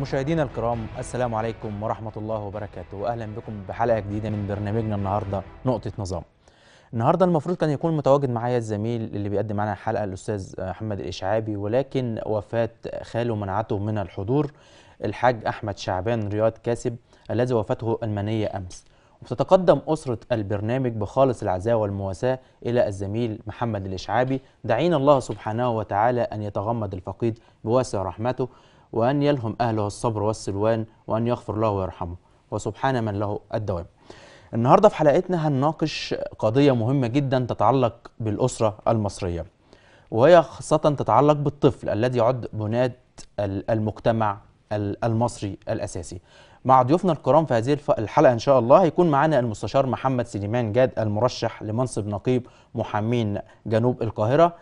مشاهدينا الكرام السلام عليكم ورحمة الله وبركاته وأهلا بكم بحلقة جديدة من برنامجنا النهاردة نقطة نظام النهاردة المفروض كان يكون متواجد معايا الزميل اللي بيقدم معنا الحلقة الأستاذ محمد الإشعابي ولكن وفاة خاله منعته من الحضور الحاج أحمد شعبان رياض كاسب الذي وفاته المنية أمس وتتقدم أسرة البرنامج بخالص العزاء والمواساة إلى الزميل محمد الإشعابي دعينا الله سبحانه وتعالى أن يتغمد الفقيد بواسع رحمته وأن يلهم أهله الصبر والسلوان وأن يغفر له ويرحمه وسبحان من له الدوام النهاردة في حلقتنا هنناقش قضية مهمة جدا تتعلق بالأسرة المصرية وهي خاصة تتعلق بالطفل الذي يعد بناة المجتمع المصري الأساسي مع ضيوفنا الكرام في هذه الحلقة إن شاء الله هيكون معنا المستشار محمد سليمان جاد المرشح لمنصب نقيب محامين جنوب القاهرة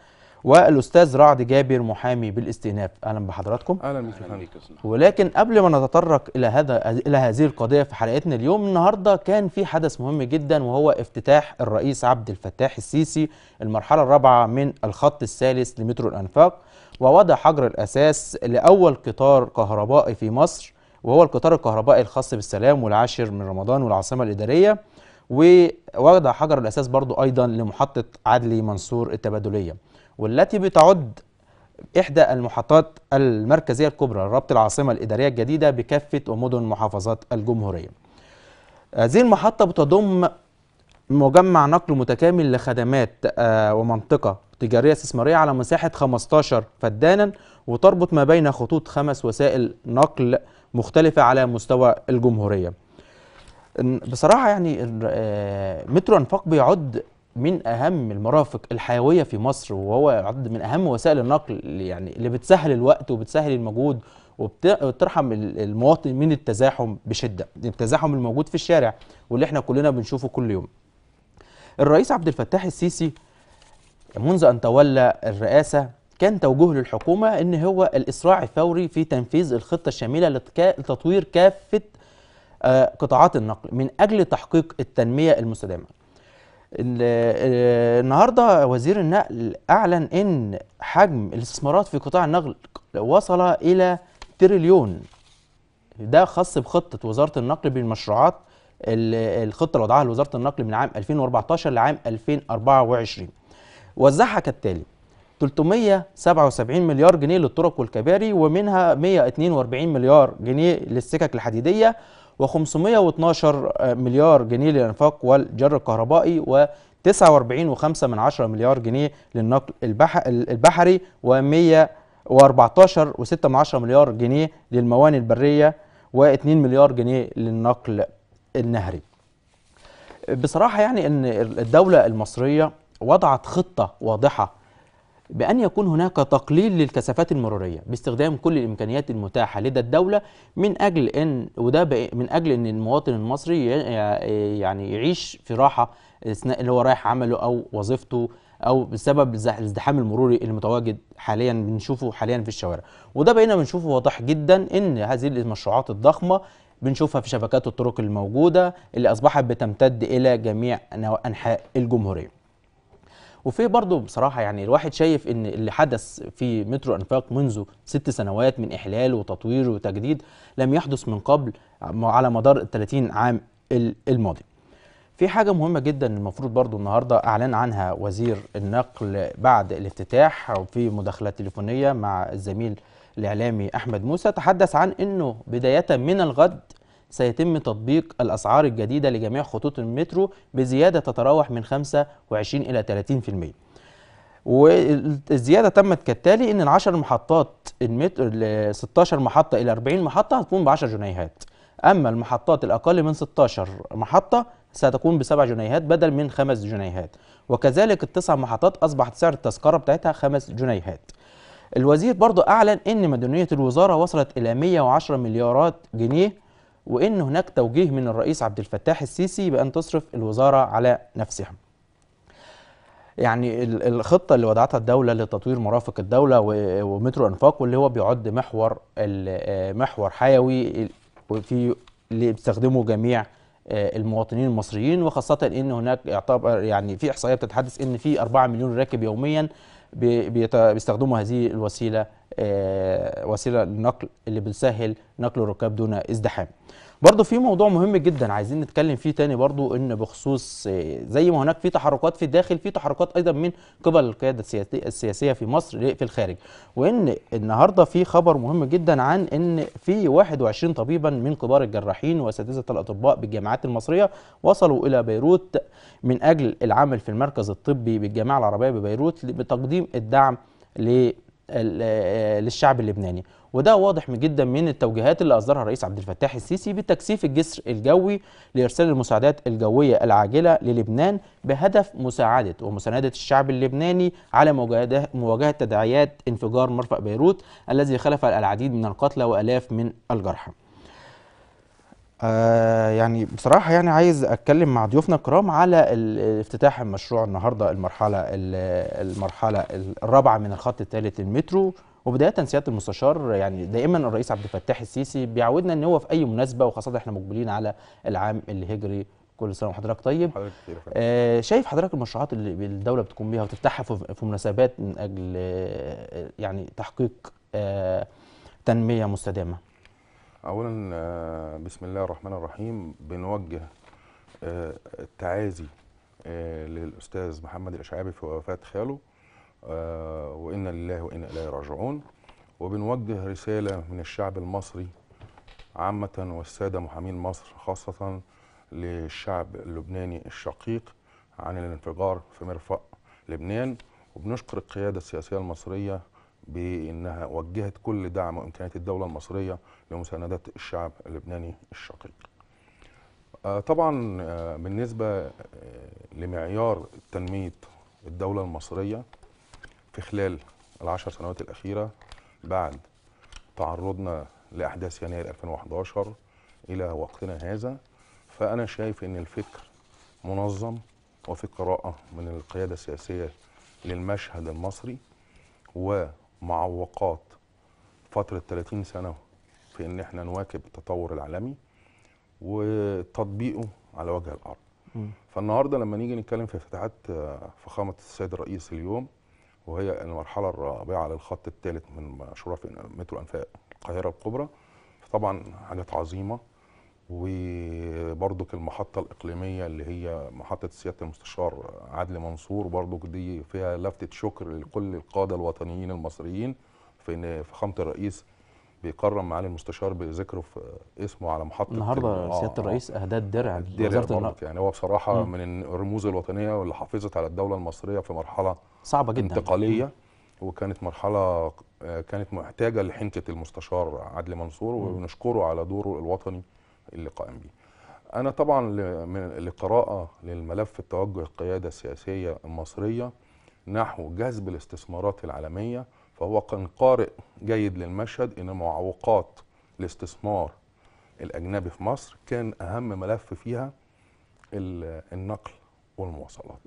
والاستاذ رعد جابر محامي بالاستئناف اهلا بحضراتكم اهلا بيك يا ولكن قبل ما نتطرق الى هذا الى هذه القضيه في حلقتنا اليوم النهارده كان في حدث مهم جدا وهو افتتاح الرئيس عبد الفتاح السيسي المرحله الرابعه من الخط الثالث لمترو الانفاق ووضع حجر الاساس لاول قطار كهربائي في مصر وهو القطار الكهربائي الخاص بالسلام والعاشر من رمضان والعاصمه الاداريه ووضع حجر الاساس برضو ايضا لمحطه عدلي منصور التبادليه والتي بتعد إحدى المحطات المركزية الكبرى لربط العاصمة الإدارية الجديدة بكافة ومدن محافظات الجمهورية هذه المحطة بتضم مجمع نقل متكامل لخدمات آه، ومنطقة تجارية استثمارية على مساحة 15 فدانا وتربط ما بين خطوط خمس وسائل نقل مختلفة على مستوى الجمهورية بصراحة يعني آه، مترو أنفاق بيعد من اهم المرافق الحيويه في مصر وهو عدد من اهم وسائل النقل يعني اللي بتسهل الوقت وبتسهل المجهود وبترحم المواطن من التزاحم بشده التزاحم الموجود في الشارع واللي احنا كلنا بنشوفه كل يوم الرئيس عبد الفتاح السيسي منذ ان تولى الرئاسه كان توجهه للحكومه ان هو الاسراع الفوري في تنفيذ الخطه الشامله لتطوير كافه آه، قطاعات النقل من اجل تحقيق التنميه المستدامه آه، النهارده وزير النقل اعلن ان حجم الاستثمارات في قطاع النقل وصل الى تريليون ده خاص بخطه وزاره النقل بالمشروعات الخطه اللي وضعها وزاره النقل من عام 2014 لعام 2024 وزعها كالتالي 377 مليار جنيه للطرق والكباري ومنها 142 مليار جنيه للسكك الحديديه و512 مليار جنيه للانفاق والجر الكهربائي و 49.5 مليار جنيه للنقل البحري و 114.6 مليار جنيه للموانئ البريه و2 مليار جنيه للنقل النهري. بصراحه يعني ان الدوله المصريه وضعت خطه واضحه بأن يكون هناك تقليل للكثافات المرورية باستخدام كل الإمكانيات المتاحة لدى الدولة من أجل أن وده من أجل أن المواطن المصري يعني يعيش في راحة أثناء اللي هو رايح عمله أو وظيفته أو بسبب الازدحام المروري المتواجد حاليا بنشوفه حاليا في الشوارع وده بقينا بنشوفه واضح جدا أن هذه المشروعات الضخمة بنشوفها في شبكات الطرق الموجودة اللي أصبحت بتمتد إلى جميع أنحاء الجمهورية وفي برضه بصراحه يعني الواحد شايف ان اللي حدث في مترو انفاق منذ ست سنوات من احلال وتطوير وتجديد لم يحدث من قبل على مدار ال 30 عام الماضي. في حاجه مهمه جدا المفروض برضه النهارده اعلن عنها وزير النقل بعد الافتتاح في مداخله تليفونيه مع الزميل الاعلامي احمد موسى تحدث عن انه بدايه من الغد سيتم تطبيق الأسعار الجديدة لجميع خطوط المترو بزيادة تتراوح من 25 إلى 30%. والزياده تمت كالتالي ان ال10 محطات ل 16 محطه الى 40 محطه هتكون ب 10 جنيهات اما المحطات الاقل من 16 محطه ستكون بسبع جنيهات بدل من 5 جنيهات وكذلك التسع محطات اصبحت سعر التذكره بتاعتها 5 جنيهات الوزير برضو اعلن ان مديونيه الوزاره وصلت الى 110 مليارات جنيه وإن هناك توجيه من الرئيس عبد الفتاح السيسي بأن تصرف الوزارة على نفسها يعني الخطة اللي وضعتها الدولة لتطوير مرافق الدولة ومترو أنفاق واللي هو بيعد محور آه، محور حيوي في اللي بيستخدمه جميع آه، المواطنين المصريين وخاصة إن هناك يعتبر يعني في إحصائية بتتحدث إن في 4 مليون راكب يوميا بيستخدموا هذه الوسيله آه، وسيله النقل اللي بتسهل نقل الركاب دون ازدحام برضو في موضوع مهم جدا عايزين نتكلم فيه تاني برضو ان بخصوص آه، زي ما هناك في تحركات في الداخل في تحركات ايضا من قبل القياده السياسيه في مصر في الخارج وان النهارده في خبر مهم جدا عن ان في 21 طبيبا من كبار الجراحين واساتذه الاطباء بالجامعات المصريه وصلوا الى بيروت من اجل العمل في المركز الطبي بالجامعه العربيه ببيروت بتقديم الدعم آه، للشعب اللبناني وده واضح جدا من التوجيهات اللي اصدرها الرئيس عبد الفتاح السيسي بتكثيف الجسر الجوي لارسال المساعدات الجويه العاجله للبنان بهدف مساعده ومسانده الشعب اللبناني على مواجهه تداعيات انفجار مرفأ بيروت الذي خلف العديد من القتلى والاف من الجرحى. آه يعني بصراحة يعني عايز أتكلم مع ضيوفنا الكرام على افتتاح المشروع النهاردة المرحلة المرحلة الرابعة من الخط الثالث للمترو وبدايه سياده المستشار يعني دائما الرئيس عبد الفتاح السيسي بيعودنا ان هو في اي مناسبه وخاصه احنا مقبلين على العام الهجري كل سنه وحضرتك طيب حضرتك آه شايف حضرتك المشروعات اللي الدوله بتقوم بيها وتفتحها في مناسبات من اجل آه يعني تحقيق آه تنميه مستدامه اولا آه بسم الله الرحمن الرحيم بنوجه آه التعازي آه للاستاذ محمد الاشعابي في وفاه خاله آه، وإنا لله وإنا إليه راجعون وبنوجه رسالة من الشعب المصري عامة والسادة محامين مصر خاصة للشعب اللبناني الشقيق عن الانفجار في مرفأ لبنان وبنشكر القيادة السياسية المصرية بأنها وجهت كل دعم وإمكانيات الدولة المصرية لمساندة الشعب اللبناني الشقيق آه، طبعا آه، بالنسبة لمعيار تنمية الدولة المصرية في خلال العشر سنوات الأخيرة بعد تعرضنا لأحداث يناير 2011 إلى وقتنا هذا فأنا شايف أن الفكر منظم وفي قراءة من القيادة السياسية للمشهد المصري ومعوقات فترة 30 سنة في أن احنا نواكب التطور العالمي وتطبيقه على وجه الأرض فالنهاردة لما نيجي نتكلم في فتحات آه، فخامة السيد الرئيس اليوم وهي المرحله الرابعه للخط الثالث من مشروع في مترو انفاق القاهره الكبرى طبعا حاجات عظيمه وبرضك المحطة الإقليمية اللي هي محطة سيادة المستشار عادل منصور برضك دي فيها لفتة شكر لكل القادة الوطنيين المصريين في إن فخامة الرئيس بيكرم معالي المستشار بذكره في اسمه على محطة النهارده آه سيادة آه. الرئيس أهدى الدرع لوزارة النقل يعني هو بصراحة م. من الرموز الوطنية واللي حافظت على الدولة المصرية في مرحلة صعبه جدا انتقاليه وكانت مرحله آه، كانت محتاجه لحنكه المستشار عدلي منصور ونشكره على دوره الوطني اللي قام به انا طبعا من القراءه للملف التوجه القياده السياسيه المصريه نحو جذب الاستثمارات العالميه فهو كان قارئ جيد للمشهد ان معوقات الاستثمار الاجنبي في مصر كان اهم ملف فيها النقل والمواصلات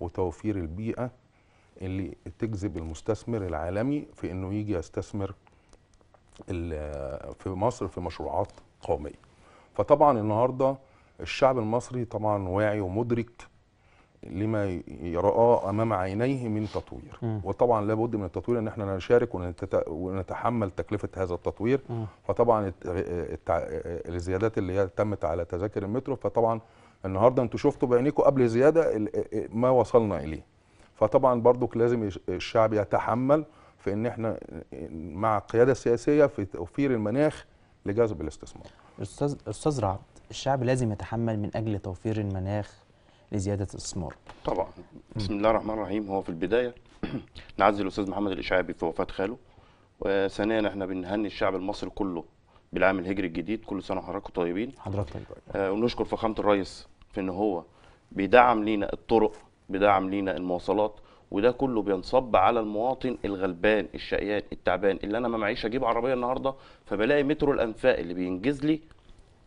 وتوفير البيئه اللي تجذب المستثمر العالمي في انه يجي يستثمر في مصر في مشروعات قوميه. فطبعا النهارده الشعب المصري طبعا واعي ومدرك لما يراه امام عينيه من تطوير م. وطبعا لابد من التطوير ان احنا نشارك ونتحمل تكلفه هذا التطوير م. فطبعا الزيادات اللي هي تمت على تذاكر المترو فطبعا النهارده انتوا شفتوا بعينيكم قبل زياده ما وصلنا اليه فطبعا برضك لازم الشعب يتحمل في ان احنا مع القياده السياسيه في توفير المناخ لجذب الاستثمار. استاذ استاذ رعد الشعب لازم يتحمل من اجل توفير المناخ لزياده الاستثمار. طبعا بسم الله الرحمن الرحيم هو في البدايه نعزي الاستاذ محمد الاشعابي في وفاه خاله وثانيا احنا بنهني الشعب المصري كله بالعام الهجري الجديد كل سنه وحضراتكم طيبين. حضرتك طيب. آه ونشكر فخامه الرئيس في ان هو بيدعم لينا الطرق بدعم لينا المواصلات وده كله بينصب على المواطن الغلبان الشقيان التعبان اللي انا ما معيش اجيب عربيه النهارده فبلاقي مترو الانفاق اللي بينجز لي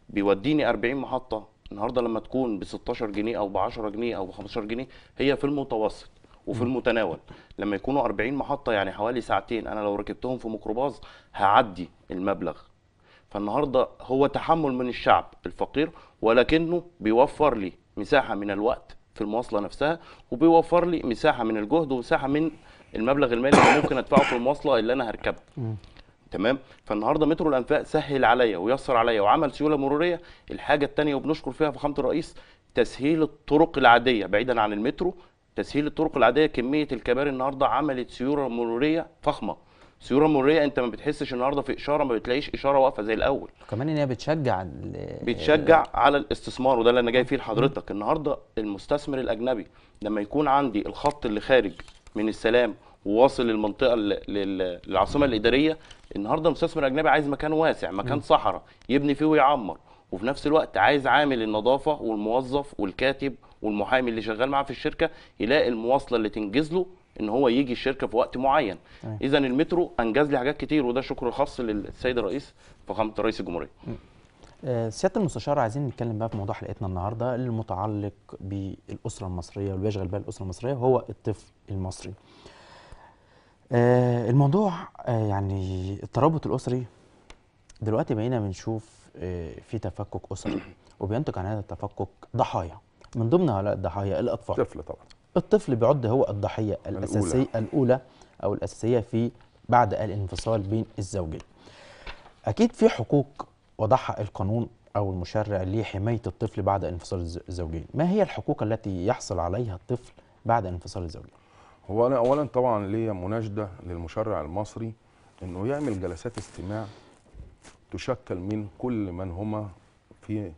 بيوديني 40 محطه النهارده لما تكون ب 16 جنيه او ب 10 جنيه او ب 15 جنيه هي في المتوسط وفي المتناول لما يكونوا 40 محطه يعني حوالي ساعتين انا لو ركبتهم في ميكروباص هعدي المبلغ فالنهارده هو تحمل من الشعب الفقير ولكنه بيوفر لي مساحه من الوقت في المواصله نفسها وبيوفر لي مساحه من الجهد ومساحه من المبلغ المالي اللي ممكن ادفعه في المواصله اللي انا هركبها تمام فالنهارده مترو الانفاق سهل عليا ويسر عليا وعمل سيوله مروريه الحاجه الثانيه وبنشكر فيها فخامه الرئيس تسهيل الطرق العاديه بعيدا عن المترو تسهيل الطرق العاديه كميه الكباري النهارده عملت سيوله مروريه فخمه سيوره مريه انت ما بتحسش النهارده في اشاره ما بتلاقيش اشاره واقفه زي الاول كمان ان هي بتشجع بتشجع على الاستثمار وده اللي انا جاي فيه لحضرتك النهارده المستثمر الاجنبي لما يكون عندي الخط اللي خارج من السلام وواصل للمنطقه للعاصمه الاداريه النهارده المستثمر الاجنبي عايز مكان واسع مكان صحراء يبني فيه ويعمر وفي نفس الوقت عايز عامل النظافه والموظف والكاتب والمحامي اللي شغال معاه في الشركه يلاقي المواصله اللي تنجز له ان هو يجي الشركه في وقت معين اذا المترو انجز لي حاجات كتير وده شكر خاص للسيد الرئيس فخامه رئيس الجمهوريه آه، سياده المستشار عايزين نتكلم بقى في موضوع حلقتنا النهارده المتعلق بالاسره المصريه واللي بيشغل بال الاسره المصريه هو الطفل المصري آه، الموضوع آه، يعني الترابط الاسري دلوقتي بقينا بنشوف في تفكك اسري وبينتج عن هذا التفكك ضحايا من ضمن هؤلاء الضحايا الاطفال طفل طبعا الطفل بيعد هو الضحيه الاساسيه الأولى. الاولى او الاساسيه في بعد الانفصال بين الزوجين اكيد في حقوق وضعها القانون او المشرع لحمايه الطفل بعد انفصال الزوجين ما هي الحقوق التي يحصل عليها الطفل بعد انفصال الزوجين هو انا اولا طبعا ليا مناشده للمشرع المصري انه يعمل جلسات استماع تشكل من كل من هما في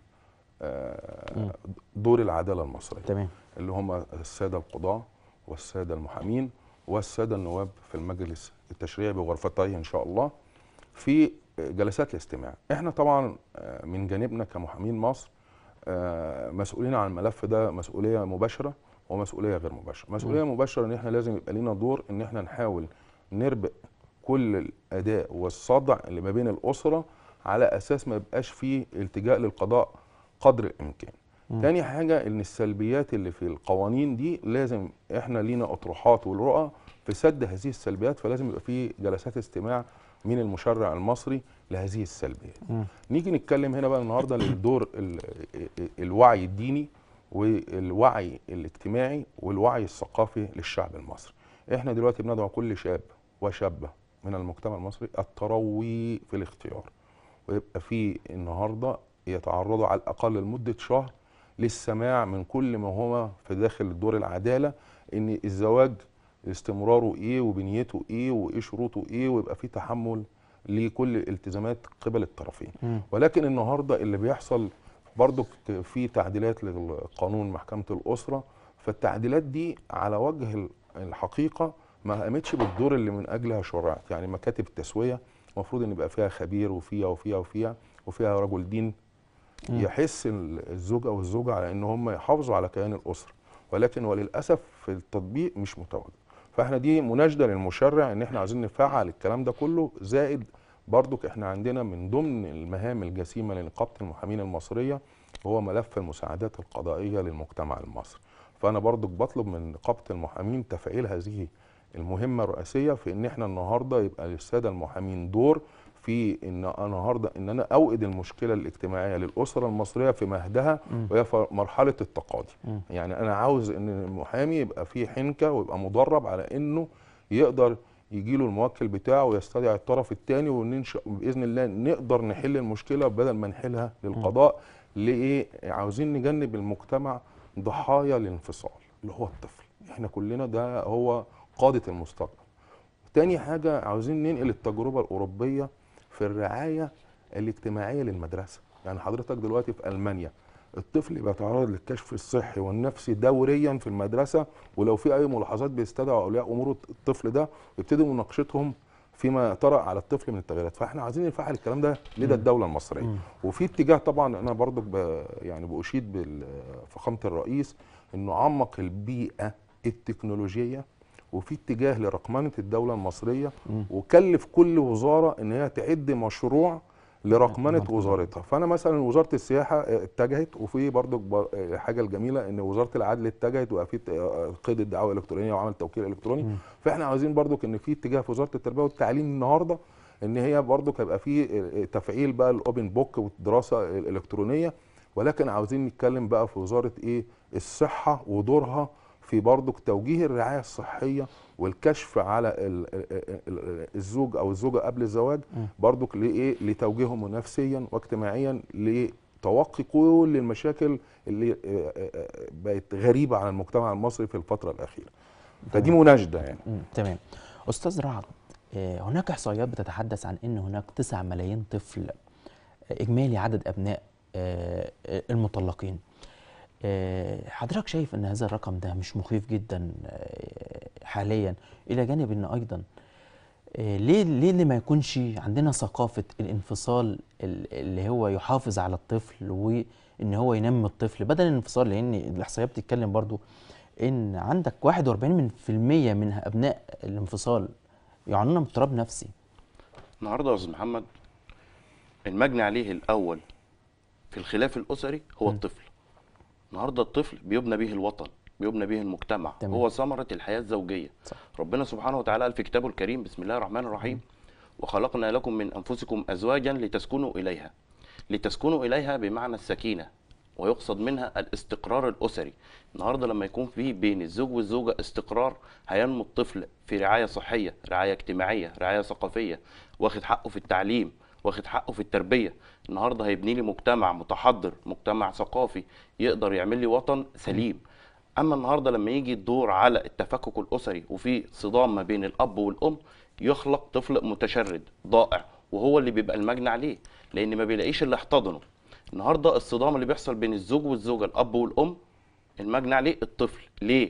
آه، دور العداله المصريه تمام اللي هم الساده القضاه والساده المحامين والساده النواب في المجلس التشريعي بغرفتيه ان شاء الله في جلسات الاستماع احنا طبعا آه، من جانبنا كمحامين مصر آه، مسؤولين عن الملف ده مسؤوليه مباشره ومسؤوليه غير مباشره مسؤوليه مباشره ان احنا لازم يبقى لنا دور ان احنا نحاول نربق كل الاداء والصدع اللي ما بين الاسره على اساس ما يبقاش فيه التجاء للقضاء قدر الامكان تاني حاجه ان السلبيات اللي في القوانين دي لازم احنا لينا اطروحات والرؤى في سد هذه السلبيات فلازم يبقى في جلسات استماع من المشرع المصري لهذه السلبيات م. نيجي نتكلم هنا بقى النهارده للدور الوعي الديني والوعي الاجتماعي والوعي الثقافي للشعب المصري احنا دلوقتي بندعو كل شاب وشابه من المجتمع المصري التروي في الاختيار ويبقى في النهارده يتعرضوا على الاقل لمده شهر للسماع من كل ما هو في داخل دور العداله ان الزواج استمراره ايه وبنيته ايه وايه شروطه ايه ويبقى في تحمل لكل الالتزامات قبل الطرفين م. ولكن النهارده اللي بيحصل برضه في تعديلات للقانون محكمه الاسره فالتعديلات دي على وجه الحقيقه ما قامتش بالدور اللي من اجلها شرعت يعني مكاتب التسويه المفروض ان يبقى فيها خبير وفيها وفيها وفيها وفيها رجل دين يحس الزوج او الزوجه على ان هم يحافظوا على كيان الاسره ولكن وللاسف في التطبيق مش متواجد فاحنا دي مناشده للمشرع ان احنا عايزين نفعل الكلام ده كله زائد برضك احنا عندنا من ضمن المهام الجسيمه لنقابه المحامين المصريه هو ملف المساعدات القضائيه للمجتمع المصري فانا برضك بطلب من نقابه المحامين تفعيل هذه المهمه الرئيسيه في ان احنا النهارده يبقى للساده المحامين دور في ان النهارده ان انا اوقد المشكله الاجتماعيه للاسره المصريه في مهدها وهي في مرحله التقاضي يعني انا عاوز ان المحامي يبقى فيه حنكه ويبقى مدرب على انه يقدر يجي له الموكل بتاعه ويستدعي الطرف الثاني وننشا باذن الله نقدر نحل المشكله بدل ما نحلها للقضاء لايه عاوزين نجنب المجتمع ضحايا الانفصال اللي هو الطفل احنا كلنا ده هو قاده المستقبل تاني حاجه عاوزين ننقل التجربه الاوروبيه في الرعايه الاجتماعيه للمدرسه يعني حضرتك دلوقتي في المانيا الطفل بيتعرض للكشف الصحي والنفسي دوريا في المدرسه ولو في اي ملاحظات بيستدعوا اولياء امور الطفل ده يبتدوا مناقشتهم فيما طرأ على الطفل من التغييرات فاحنا عايزين نفعل الكلام ده لدى الدوله المصريه وفي اتجاه طبعا انا برضو ب يعني باشيد بفخامه الرئيس انه عمق البيئه التكنولوجيه وفي اتجاه لرقمنه الدوله المصريه وكلف كل وزاره ان هي تعد مشروع لرقمنه وزارتها فانا مثلا وزاره السياحه آه، اتجهت وفي برضو آه، حاجه الجميله ان وزاره العدل اتجهت وفي آه، قيد الدعوه الالكترونيه وعمل توكيل الكتروني فاحنا عاوزين برضو ان في اتجاه في وزاره التربيه والتعليم النهارده ان هي برضو هيبقى في تفعيل بقى الاوبن بوك والدراسه الالكترونيه ولكن عاوزين نتكلم بقى في وزاره ايه الصحه ودورها في برضك توجيه الرعايه الصحيه والكشف على الزوج او الزوجه قبل الزواج برضك لايه لتوجيههم نفسيا واجتماعيا لتوقي كل المشاكل اللي آه، آه، آه، بقت غريبه على المجتمع المصري في الفتره الاخيره فدي مناشده يعني تمام استاذ رعد هناك احصائيات بتتحدث عن ان هناك 9 ملايين طفل اجمالي عدد ابناء المطلقين آه، حضرتك شايف ان هذا الرقم ده مش مخيف جدا آه، حاليا الى جانب ان ايضا آه، ليه ليه اللي ما يكونش عندنا ثقافه الانفصال اللي هو يحافظ على الطفل وان هو ينمي الطفل بدل الانفصال لان الاحصائيه بتتكلم برضو ان عندك 41% من, من ابناء الانفصال يعانون من اضطراب نفسي النهارده يا استاذ محمد المجني عليه الاول في الخلاف الاسري هو م. الطفل النهارده الطفل بيبنى به الوطن بيبنى به المجتمع تمام. هو ثمره الحياه الزوجيه صح. ربنا سبحانه وتعالى قال في كتابه الكريم بسم الله الرحمن الرحيم وخلقنا لكم من انفسكم ازواجا لتسكنوا اليها لتسكنوا اليها بمعنى السكينه ويقصد منها الاستقرار الاسري النهارده لما يكون في بين الزوج والزوجه استقرار هينمو الطفل في رعايه صحيه رعايه اجتماعيه رعايه ثقافيه واخد حقه في التعليم واخد حقه في التربيه النهارده هيبني لي مجتمع متحضر مجتمع ثقافي يقدر يعمل لي وطن سليم اما النهارده لما يجي الدور على التفكك الاسري وفي صدام ما بين الاب والام يخلق طفل متشرد ضائع وهو اللي بيبقى المجني عليه لان ما بيلاقيش اللي احتضنه النهارده الصدام اللي بيحصل بين الزوج والزوجه الاب والام المجني عليه الطفل ليه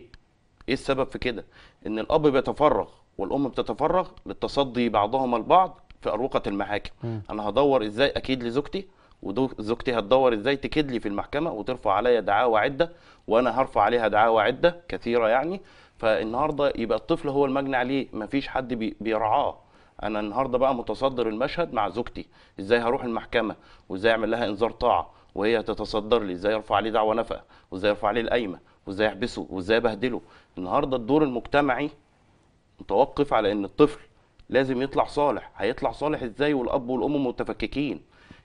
ايه السبب في كده ان الاب بيتفرغ والام بتتفرغ للتصدي بعضهما البعض في اروقه المحاكم م. انا هدور ازاي اكيد لزوجتي وزوجتي هتدور ازاي تكيد لي في المحكمه وترفع عليا دعاوى عده وانا هرفع عليها دعاوى عده كثيره يعني فالنهارده يبقى الطفل هو المجني عليه مفيش حد بيرعاه انا النهارده بقى متصدر المشهد مع زوجتي ازاي هروح المحكمه وازاي اعمل لها انذار طاعه وهي هتتصدر لي ازاي ارفع عليه دعوه نفقه وازاي ارفع عليه القايمه وازاي احبسه وازاي ابهدله النهارده الدور المجتمعي متوقف على ان الطفل لازم يطلع صالح هيطلع صالح ازاي والاب والام متفككين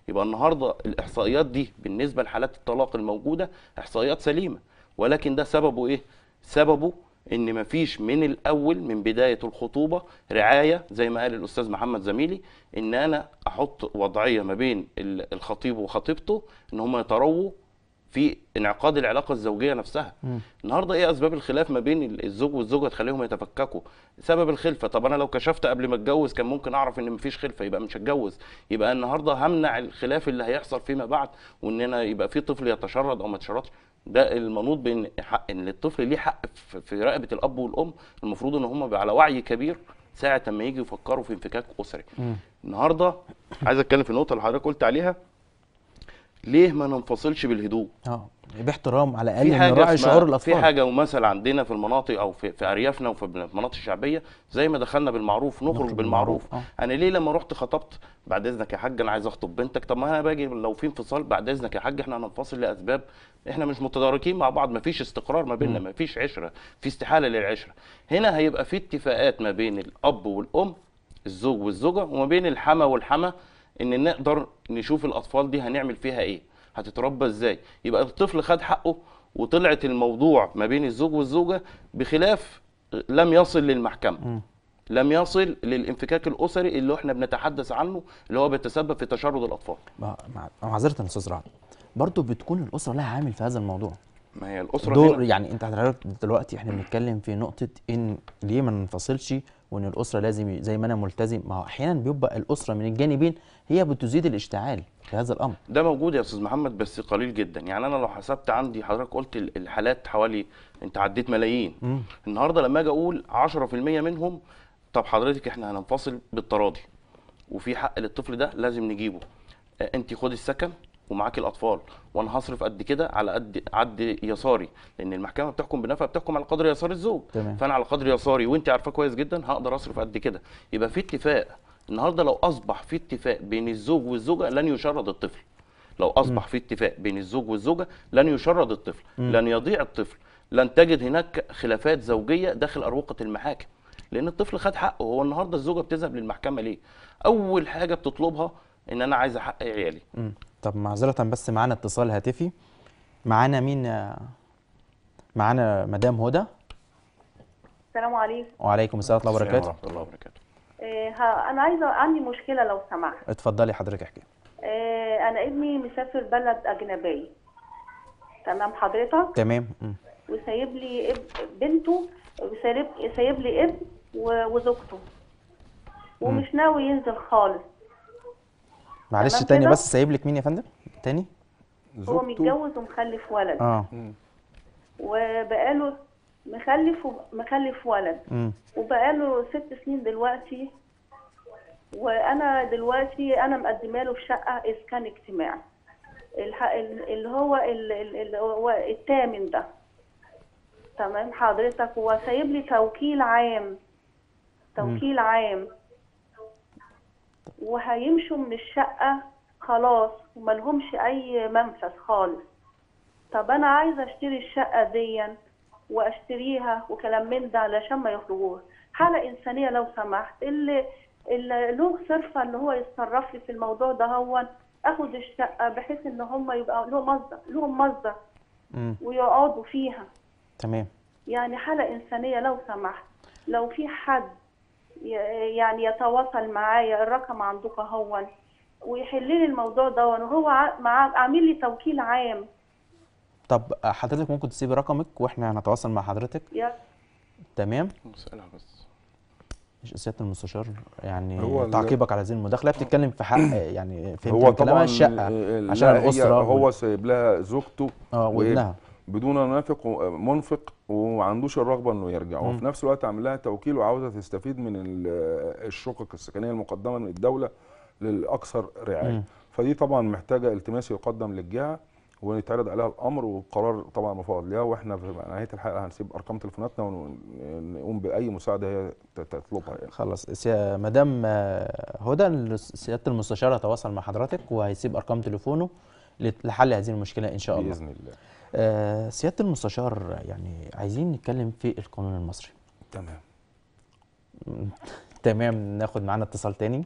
يبقى النهارده الاحصائيات دي بالنسبه لحالات الطلاق الموجوده احصائيات سليمه ولكن ده سببه ايه سببه ان مفيش من الاول من بدايه الخطوبه رعايه زي ما قال الاستاذ محمد زميلي ان انا احط وضعيه ما بين الخطيب وخطيبته ان هم يترووا في انعقاد العلاقه الزوجيه نفسها النهارده ايه اسباب الخلاف ما بين الزوج والزوجه تخليهم يتفككوا سبب الخلفه طب انا لو كشفت قبل ما اتجوز كان ممكن اعرف ان مفيش خلفه يبقى مش هتجوز يبقى النهارده همنع الخلاف اللي هيحصل فيما بعد وان انا يبقى في طفل يتشرد او ما يتشردش ده المنوط بان حق ان الطفل ليه حق في رقبه الاب والام المفروض ان هم على وعي كبير ساعه ما يجي يفكروا في انفكاك اسري النهارده عايز اتكلم في النقطه اللي حضرتك قلت عليها ليه ما ننفصلش بالهدوء اه باحترام على الاقل نراعي شعور الاطفال في حاجه ومثل عندنا في المناطق او في, في اريافنا وفي المناطق الشعبيه زي ما دخلنا بالمعروف نخرج, بالمعروف, بالمعروف. آه. انا ليه لما رحت خطبت بعد اذنك يا حاج انا عايز اخطب بنتك طب ما انا باجي لو في انفصال بعد اذنك يا حاج احنا هننفصل لاسباب احنا مش متداركين مع بعض ما فيش استقرار ما بيننا ما فيش عشره في استحاله للعشره هنا هيبقى في اتفاقات ما بين الاب والام الزوج والزوجه وما بين الحما والحما ان نقدر نشوف الاطفال دي هنعمل فيها ايه هتتربى ازاي يبقى الطفل خد حقه وطلعت الموضوع ما بين الزوج والزوجه بخلاف لم يصل للمحكمه م. لم يصل للانفكاك الاسري اللي احنا بنتحدث عنه اللي هو بيتسبب في تشرد الاطفال معذره يا استاذ رعد برضه بتكون الاسره لها عامل في هذا الموضوع ما هي الاسره دور هنا. يعني انت حضرتك دلوقتي احنا بنتكلم في نقطه ان ليه ما ننفصلش وان الاسره لازم زي ما انا ملتزم ما هو احيانا بيبقى الاسره من الجانبين هي بتزيد الاشتعال في هذا الامر ده موجود يا استاذ محمد بس قليل جدا يعني انا لو حسبت عندي حضرتك قلت الحالات حوالي انت عديت ملايين مم. النهارده لما اجي اقول 10% منهم طب حضرتك احنا هننفصل بالتراضي وفي حق للطفل ده لازم نجيبه انت خدي السكن ومعاك الاطفال وانا هصرف قد كده على قد عد يساري لان المحكمه بتحكم بنفع بتحكم على قدر يسار الزوج تمام. فانا على قدر يساري وانت عارفاه كويس جدا هقدر اصرف قد كده يبقى في اتفاق النهارده لو اصبح في اتفاق بين الزوج والزوجه لن يشرد الطفل لو اصبح م. في اتفاق بين الزوج والزوجه لن يشرد الطفل م. لن يضيع الطفل لن تجد هناك خلافات زوجيه داخل اروقه المحاكم لان الطفل خد حقه هو النهارده الزوجه بتذهب للمحكمه ليه اول حاجه بتطلبها ان انا عايز احقق عيالي م. طب معذرة بس معانا اتصال هاتفي معانا مين معانا مدام هدى السلام عليكم وعليكم السلام ورحمة الله وبركاته ورحمة الله وبركاته آه، انا عايزه عندي مشكله لو سمحت اتفضلي حضرتك احكي آه، انا ابني مسافر بلد اجنبي تمام حضرتك تمام وسايب لي بنته وسايب سايب لي ابن وزوجته ومش ناوي ينزل خالص معلش تاني بس سايب لك مين يا فندم؟ تاني؟ هو متجوز ومخلف ولد اه وبقاله مخلف ومخلف ولد وبقاله ست سنين دلوقتي وانا دلوقتي انا مقدمه له في شقه اسكان اجتماعي اللي هو اللي هو الثامن ده تمام حضرتك هو سايب لي توكيل عام توكيل م. عام وهيمشوا من الشقة خلاص وما لهمش أي منفذ خالص طب أنا عايزة أشتري الشقة دي وأشتريها وكلام من ده علشان ما يخرجوش حالة إنسانية لو سمحت اللي اللي له صرفة إن هو يتصرف لي في الموضوع ده هو آخد الشقة بحيث إن هم يبقى لهم مصدر لهم مصدر ويقعدوا فيها تمام يعني حالة إنسانية لو سمحت لو في حد يعني يتواصل معايا الرقم عندكم هو ويحل لي الموضوع ده وهو عامل لي توكيل عام طب حضرتك ممكن تسيبي رقمك واحنا هنتواصل مع حضرتك يلا تمام مسألها بس مش سياده المستشار يعني تعقيبك على هذه المداخله بتتكلم في حق يعني في كلام الشقه عشان الاسره هو سايب لها زوجته اه وابنها بدون منافق آه، منفق ومعندوش الرغبه انه يرجع وفي نفس الوقت عامل لها توكيل وعاوزه تستفيد من آه، الشقق السكنيه المقدمه من الدوله للاكثر رعايه فدي طبعا محتاجه التماس يقدم للجهه ونتعرض عليها الامر والقرار طبعا مفاوض ليها واحنا في نهايه الحلقه هنسيب ارقام تليفوناتنا ونقوم باي مساعده هي تطلبها يعني. خلاص مدام آه، هدى سياده المستشار هتواصل مع حضرتك وهيسيب ارقام تليفونه لحل هذه المشكله ان شاء الله باذن الله آه، سياده المستشار يعني عايزين نتكلم في القانون المصري تمام تمام ناخد معانا اتصال تاني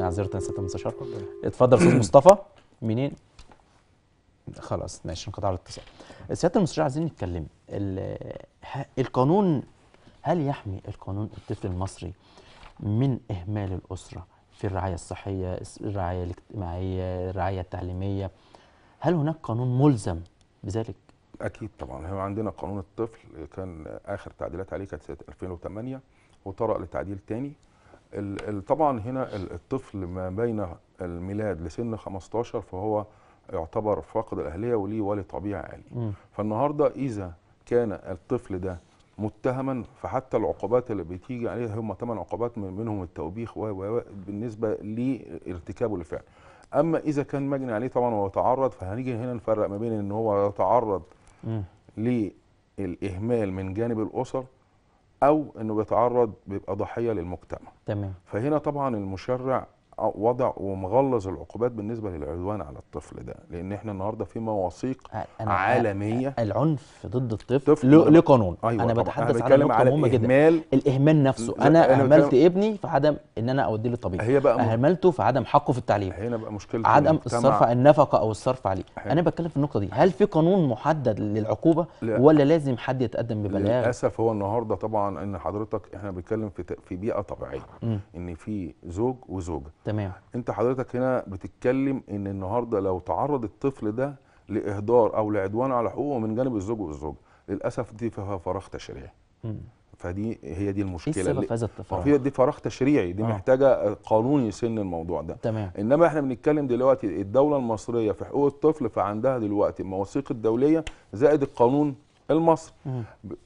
يا سياده المستشار اتفضل استاذ مصطفى منين خلاص ماشي انقطع الاتصال سياده المستشار عايزين نتكلم القانون هل يحمي القانون الطفل المصري من اهمال الاسره في الرعايه الصحيه الرعايه الاجتماعيه الرعايه التعليميه هل هناك قانون ملزم بذلك؟ اكيد طبعا هو عندنا قانون الطفل كان اخر تعديلات عليه كانت سنه 2008 وطرأ لتعديل تاني طبعا هنا الطفل ما بين الميلاد لسن 15 فهو يعتبر فاقد الاهليه وليه ولي طبيعي عالي فالنهارده اذا كان الطفل ده متهما فحتى العقوبات اللي بتيجي عليه هم ثمان عقوبات منهم التوبيخ و بالنسبه لارتكابه للفعل اما اذا كان مجني عليه طبعا هو تعرض فهنيجي هنا نفرق ما بين ان هو يتعرض للاهمال من جانب الاسر او انه بيتعرض بيبقى ضحيه للمجتمع تمام فهنا طبعا المشرع وضع ومغلظ العقوبات بالنسبه للعدوان على الطفل ده لان احنا النهارده في مواثيق عالميه العنف ضد الطفل له قانون أيوة انا بتحدث على نقطه مهمه جدا الاهمال نفسه انا اهملت ابني في عدم ان انا اوديه للطبيب هي بقى اهملته في عدم حقه في التعليم هنا بقى مشكله عدم الصرف النفقه او الصرف عليه حين. انا بتكلم في النقطه دي هل في قانون محدد للعقوبه لا. ولا لازم حد يتقدم ببلاغ للاسف هو النهارده طبعا ان حضرتك احنا بنتكلم في في بيئه طبيعيه ان في زوج وزوجه تمام انت حضرتك هنا بتتكلم ان النهارده لو تعرض الطفل ده لاهدار او لعدوان على حقوقه من جانب الزوج والزوجه للاسف دي فيها فراغ تشريعي فدي هي دي المشكله دي إيه السبب هذا التفرغ؟ دي فراغ تشريعي دي آه. محتاجه قانون يسن الموضوع ده تمام انما احنا بنتكلم دلوقتي الدوله المصريه في حقوق الطفل فعندها دلوقتي المواثيق الدوليه زائد القانون المصري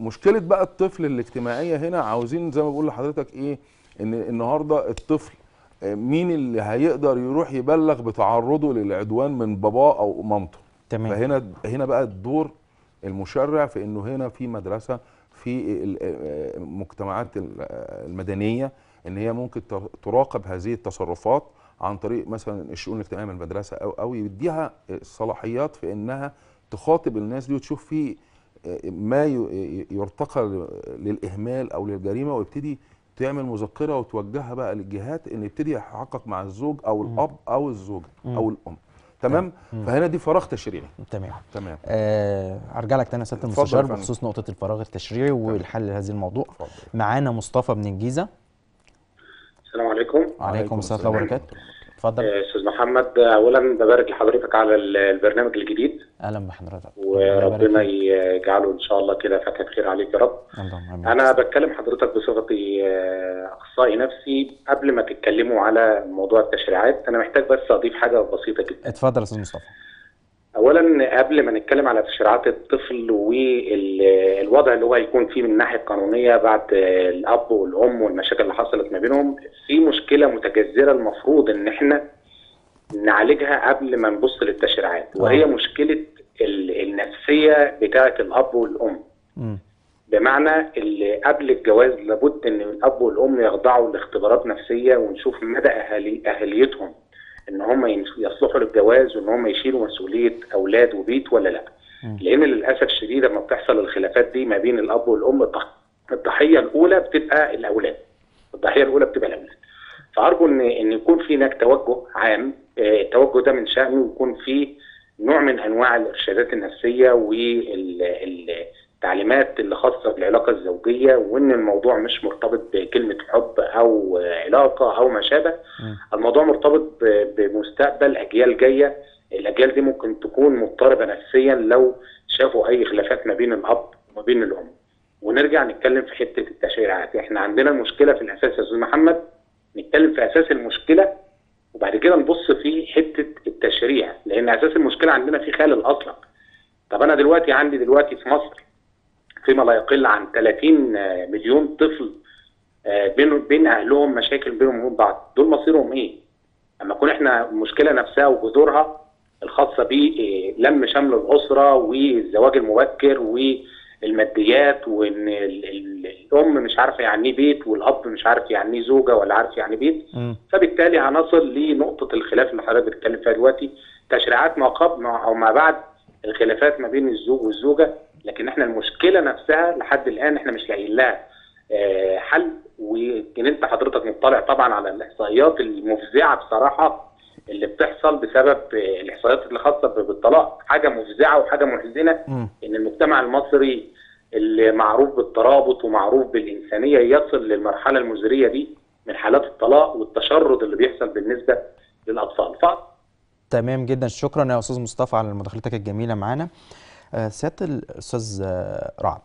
مشكله بقى الطفل الاجتماعيه هنا عاوزين زي ما بقول لحضرتك ايه ان النهارده الطفل مين اللي هيقدر يروح يبلغ بتعرضه للعدوان من باباه او مامته تمام فهنا هنا بقى الدور المشرع في انه هنا في مدرسه في المجتمعات آه، آه، المدنيه ان هي ممكن تراقب هذه التصرفات عن طريق مثلا الشؤون الاجتماعيه من المدرسه او او يديها الصلاحيات في انها تخاطب الناس دي وتشوف في آه، ما يرتقى للاهمال او للجريمه ويبتدي تعمل مذكره وتوجهها بقى للجهات ان يبتدي يحقق مع الزوج او الاب او الزوجه او الام تمام فهنا دي فراغ تشريعي تمام تمام آه ارجع لك تاني يا سياده المستشار بخصوص نقطه الفراغ التشريعي والحل لهذا الموضوع معانا مصطفى من الجيزه السلام عليكم وعليكم السلام ورحمه الله وبركاته اتفضل آه، استاذ محمد اولا ببارك لحضرتك على البرنامج الجديد اهلا بحضرتك وربنا يجعله ان شاء الله كده فاتحه خير عليك يا رب اللهم انا بتكلم حضرتك بصفتي آه، اخصائي نفسي قبل ما تتكلموا على موضوع التشريعات انا محتاج بس اضيف حاجه بسيطه جدا اتفضل يا استاذ مصطفى اولا قبل ما نتكلم على تشريعات الطفل والوضع اللي هو هيكون فيه من الناحيه القانونيه بعد الاب والام والمشاكل اللي حصلت ما بينهم في مشكله متجذره المفروض ان احنا نعالجها قبل ما نبص للتشريعات آه. وهي مشكله النفسيه بتاعه الاب والام م. بمعنى اللي قبل الجواز لابد ان الاب والام يخضعوا لاختبارات نفسيه ونشوف مدى اهاليتهم ان هم يصلحوا للجواز وان هم يشيلوا مسؤوليه اولاد وبيت ولا لا لان للاسف الشديد لما بتحصل الخلافات دي ما بين الاب والام الضحيه الاولى بتبقى الاولاد الضحيه الاولى بتبقى الاولاد فارجو ان ان يكون في هناك توجه عام آه، التوجه ده من شانه يكون فيه نوع من انواع الارشادات النفسيه وال التعليمات اللي خاصه بالعلاقه الزوجيه وان الموضوع مش مرتبط بكلمه حب او علاقه او ما شابه الموضوع مرتبط بمستقبل اجيال جايه الاجيال دي ممكن تكون مضطربه نفسيا لو شافوا اي خلافات ما بين الاب وما بين الام ونرجع نتكلم في حته التشريعات احنا عندنا المشكله في الاساس يا استاذ محمد نتكلم في اساس المشكله وبعد كده نبص في حته التشريع لان اساس المشكله عندنا في خلل اصلا طب انا دلوقتي عندي دلوقتي في مصر فيما لا يقل عن 30 آه، مليون طفل آه، بين بين اهلهم مشاكل بينهم وبين بعض دول مصيرهم ايه اما يكون احنا المشكله نفسها وجذورها الخاصه بلم آه، شمل الاسره والزواج المبكر والماديات وان الام مش عارفه يعني ايه بيت والاب مش عارف يعني ايه زوجه ولا عارف يعني بيت فبالتالي هنصل لنقطه الخلاف اللي حضرتك بتتكلم فيها دلوقتي تشريعات ما قبل او ما بعد الخلافات ما بين الزوج والزوجه لكن احنا المشكله نفسها لحد الان احنا مش لاقيين لها آه، حل ويمكن انت حضرتك مطلع طبعا على الاحصائيات المفزعه بصراحه اللي بتحصل بسبب آه، الاحصائيات اللي خاصه بالطلاق حاجه مفزعه وحاجه محزنه ان المجتمع المصري اللي معروف بالترابط ومعروف بالانسانيه يصل للمرحله المزريه دي من حالات الطلاق والتشرد اللي بيحصل بالنسبه للاطفال فقط تمام جدا شكرا يا استاذ مصطفى على مداخلتك الجميله معانا آه، سياده الاستاذ آه، رعد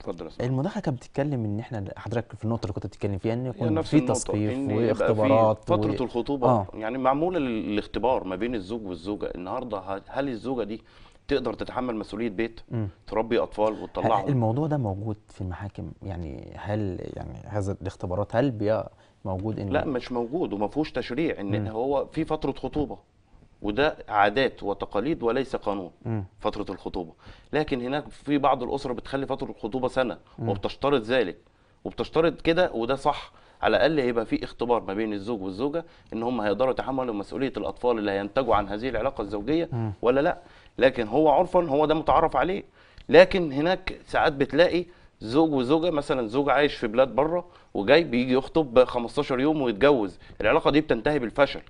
اتفضل المداخله كانت بتتكلم ان احنا حضرتك في النقطه اللي كنت بتتكلم فيها ان يكون في تصفيف واختبارات فتره و... الخطوبه آه. يعني معموله الاختبار ما بين الزوج والزوجه النهارده هل الزوجه دي تقدر تتحمل مسؤوليه بيت م. تربي اطفال وتطلعهم الموضوع ده موجود في المحاكم يعني هل يعني هذا الاختبارات هل بي موجود ان لا مش موجود وما فيهوش تشريع ان م. هو في فتره خطوبه وده عادات وتقاليد وليس قانون فتره الخطوبه لكن هناك في بعض الأسرة بتخلي فتره الخطوبه سنه وبتشترط ذلك وبتشترط كده وده صح على الاقل هيبقى في اختبار ما بين الزوج والزوجه ان هم هيقدروا يتحملوا مسؤوليه الاطفال اللي هينتجوا عن هذه العلاقه الزوجيه ولا لا لكن هو عرفا هو ده متعرف عليه لكن هناك ساعات بتلاقي زوج وزوجه مثلا زوج عايش في بلاد بره وجاي بيجي يخطب 15 يوم ويتجوز العلاقه دي بتنتهي بالفشل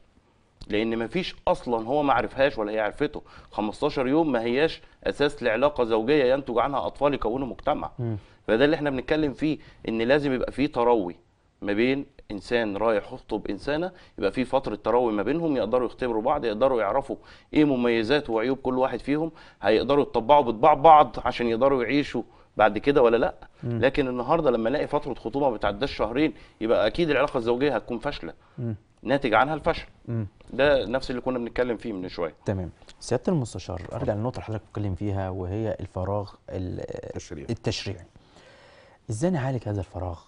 لان مفيش اصلا هو ما عرفهاش ولا هي عرفته 15 يوم ما هياش اساس لعلاقه زوجيه ينتج عنها اطفال يكونوا مجتمع م. فده اللي احنا بنتكلم فيه ان لازم يبقى فيه تروي ما بين انسان رايح يخطب انسانه يبقى في فتره تروي ما بينهم يقدروا يختبروا بعض يقدروا يعرفوا ايه مميزات وعيوب كل واحد فيهم هيقدروا يطبعوا بطباع بعض عشان يقدروا يعيشوا بعد كده ولا لا م. لكن النهارده لما الاقي فتره خطوبه ما بتعداش شهرين يبقى اكيد العلاقه الزوجيه هتكون فاشله ناتج عنها الفشل ده نفس اللي كنا بنتكلم فيه من شويه تمام سياده المستشار ارجع للنقطه اللي حضرتك بتتكلم فيها وهي الفراغ التشريعي التشريعي ازاي نعالج هذا الفراغ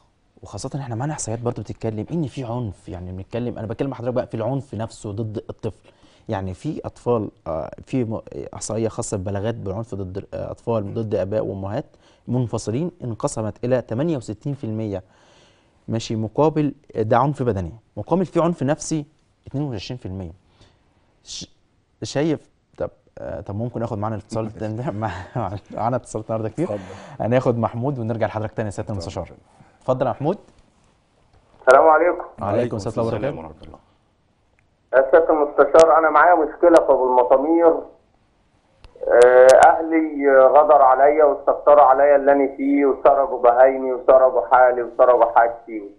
وخاصة احنا معانا احصائيات برضه بتتكلم ان في عنف يعني بنتكلم انا بتكلم حضرتك بقى في العنف نفسه ضد الطفل يعني في اطفال آه، في احصائيه خاصه ببلاغات بالعنف ضد آه، اطفال ضد اباء وامهات منفصلين انقسمت الى 68% ماشي مقابل آه، ده عنف بدني مقابل في عنف نفسي 22% شايف طب طب ممكن اخد معانا الاتصال معانا اتصال النهارده كتير هناخد محمود ونرجع لحضرتك تاني يا سياده المستشار اتفضل يا محمود السلام عليكم وعليكم السلام ورحمه الله يا سياده المستشار انا معايا مشكله في ابو المطامير آه، اهلي غدر عليا واستكتروا عليا اللي انا فيه وسربوا بهايمي وسربوا حالي وسربوا حاجتي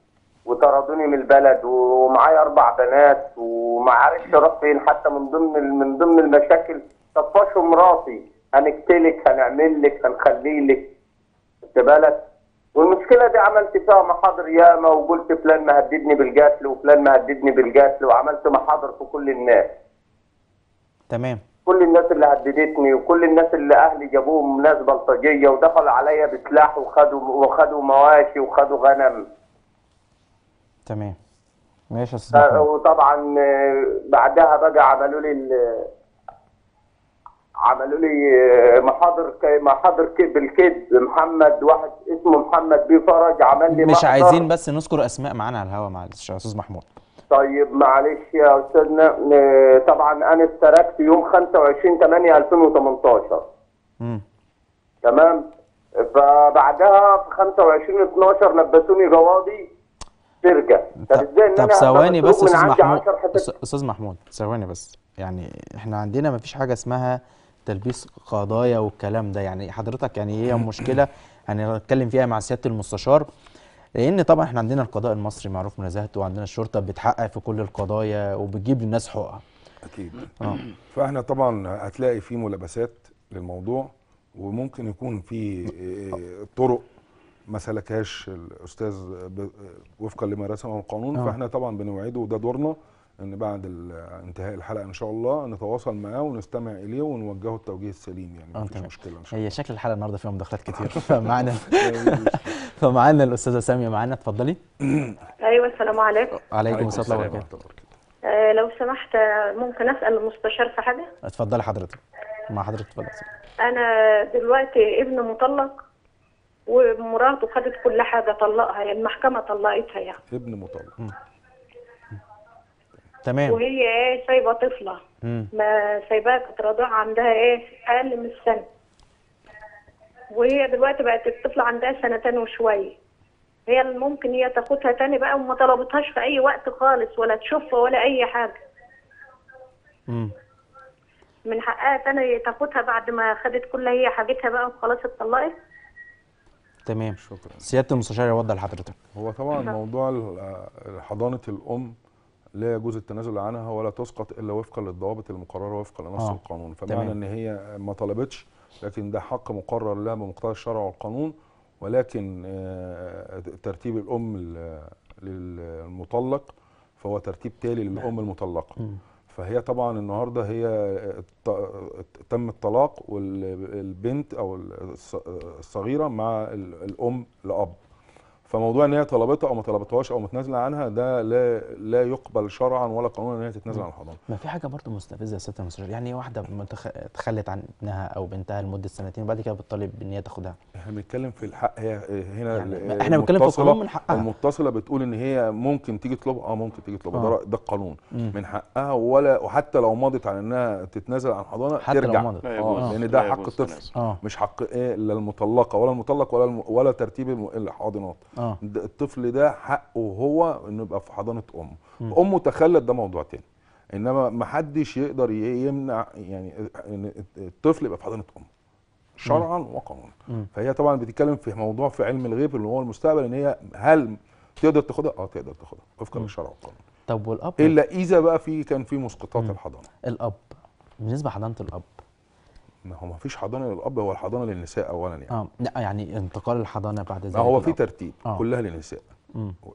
وطردوني من البلد ومعايا اربع بنات وما عرفش اروح فين حتى من ضمن من ضمن المشاكل طفشوا مراتي هنقتلك هنعمل لك هنخلي لك انت بالك والمشكله دي عملت فيها محاضر ياما وقلت فلان مهددني بالقتل وفلان مهددني بالقتل وعملت محاضر في كل الناس تمام كل الناس اللي هددتني وكل الناس اللي اهلي جابوهم ناس بلطجيه ودخلوا عليا بسلاح وخدوا وخدوا مواشي وخدوا غنم تمام ماشي يا وطبعا آه، بعدها بقى عملوا لي عملوا لي آه، محاضر محاضر بالكيد محمد واحد اسمه محمد بيه فرج عمل لي مش محضر. عايزين بس نذكر اسماء معانا على الهواء معلش يا استاذ محمود طيب معلش يا استاذنا آه، طبعا انا اشتركت يوم 25 8 2018 امم تمام فبعدها في 25 12 لبسوني جواضي سرجه طب طب ثواني بس استاذ محمود استاذ محمود ثواني بس يعني احنا عندنا ما فيش حاجه اسمها تلبيس قضايا والكلام ده يعني حضرتك يعني هي ايه مشكله هنتكلم يعني فيها مع سياده المستشار لان طبعا احنا عندنا القضاء المصري معروف بنزاهته وعندنا الشرطه بتحقق في كل القضايا وبتجيب للناس حقوقها اكيد آه. فاحنا طبعا هتلاقي في ملابسات للموضوع وممكن يكون في آه، طرق ما سلكهاش الاستاذ آه، وفقا لما رسمه القانون آه. فاحنا طبعا بنوعده وده دورنا ان بعد انتهاء الحلقه ان شاء الله نتواصل معاه ونستمع اليه ونوجهه التوجيه السليم يعني آه، مفيش مشكله ان شاء الله هي شكل الحلقه النهارده فيها مداخلات كتير فمعانا فمعانا الاستاذه ساميه معانا اتفضلي ايوه السلام عليكم وعليكم السلام ورحمه الله وبركاته آه، لو سمحت ممكن اسال المستشار في حاجه اتفضلي حضرتك مع حضرتك اتفضلي انا دلوقتي ابن مطلق ومراته خدت كل حاجه طلقها المحكمه طلقتها يعني ابن مطلق تمام وهي ايه سايبه طفله مم. ما سايباها كانت رضاعه عندها ايه اقل من السنه وهي دلوقتي بقت الطفله عندها سنتين وشويه هي ممكن هي تاخدها تاني بقى وما طلبتهاش في اي وقت خالص ولا تشوفها ولا اي حاجه مم. من حقها تاني تاخدها بعد ما خدت كل هي حاجتها بقى وخلاص اتطلقت تمام شكرا سياده المستشار يوضح لحضرتك هو طبعا موضوع حضانه الام لا يجوز التنازل عنها ولا تسقط الا وفقا للضوابط المقرره وفقا لنص آه. القانون فمعنى ان هي ما طلبتش لكن ده حق مقرر لها بمقتضى الشرع والقانون ولكن آه، ترتيب الام للمطلق فهو ترتيب تالي للام نعم. المطلقه فهي طبعا النهارده هي آه، تم الطلاق والبنت او آه، الصغيره مع الام لاب فموضوع ان هي طلبتها او ما طلبتهاش او متنازله عنها ده لا لا يقبل شرعا ولا قانونا ان هي تتنازل عن الحضانه. ما في حاجه برضه مستفزه يا سياده المستشار يعني إيه واحده متخ... تخلت عن ابنها او بنتها لمده سنتين وبعد كده بتطالب ان هي تاخدها. احنا بنتكلم في الحق هي هنا يعني احنا بنتكلم في القانون من حقها. المتصله بتقول ان هي ممكن تيجي تطلبها اه ممكن تيجي تطلبها ده, آه. ده القانون مم. من حقها ولا وحتى لو مضت عن انها تتنازل عن الحضانه حتى ترجع. لو مضت. اه لان ده حق الطفل آه. مش حق ايه لا المطلقه ولا المطلق ولا ولا ترتيب الحاضنات. آه. آه. الطفل ده حقه هو انه يبقى في حضانه امه امه تخلت ده موضوع تاني انما ما حدش يقدر يمنع يعني ان الطفل يبقى في حضانه امه شرعا وقانونا فهي طبعا بتتكلم في موضوع في علم الغيب اللي هو المستقبل ان هي هل تقدر تاخدها اه تقدر تاخدها وفقا للشرع والقانون طب والاب الا اذا بقى في كان في مسقطات الحضانه الاب بالنسبه لحضانه الاب ما هو ما فيش حضانه للاب هو الحضانه للنساء اولا يعني اه لا يعني انتقال الحضانه بعد ذلك هو في ترتيب آه. كلها للنساء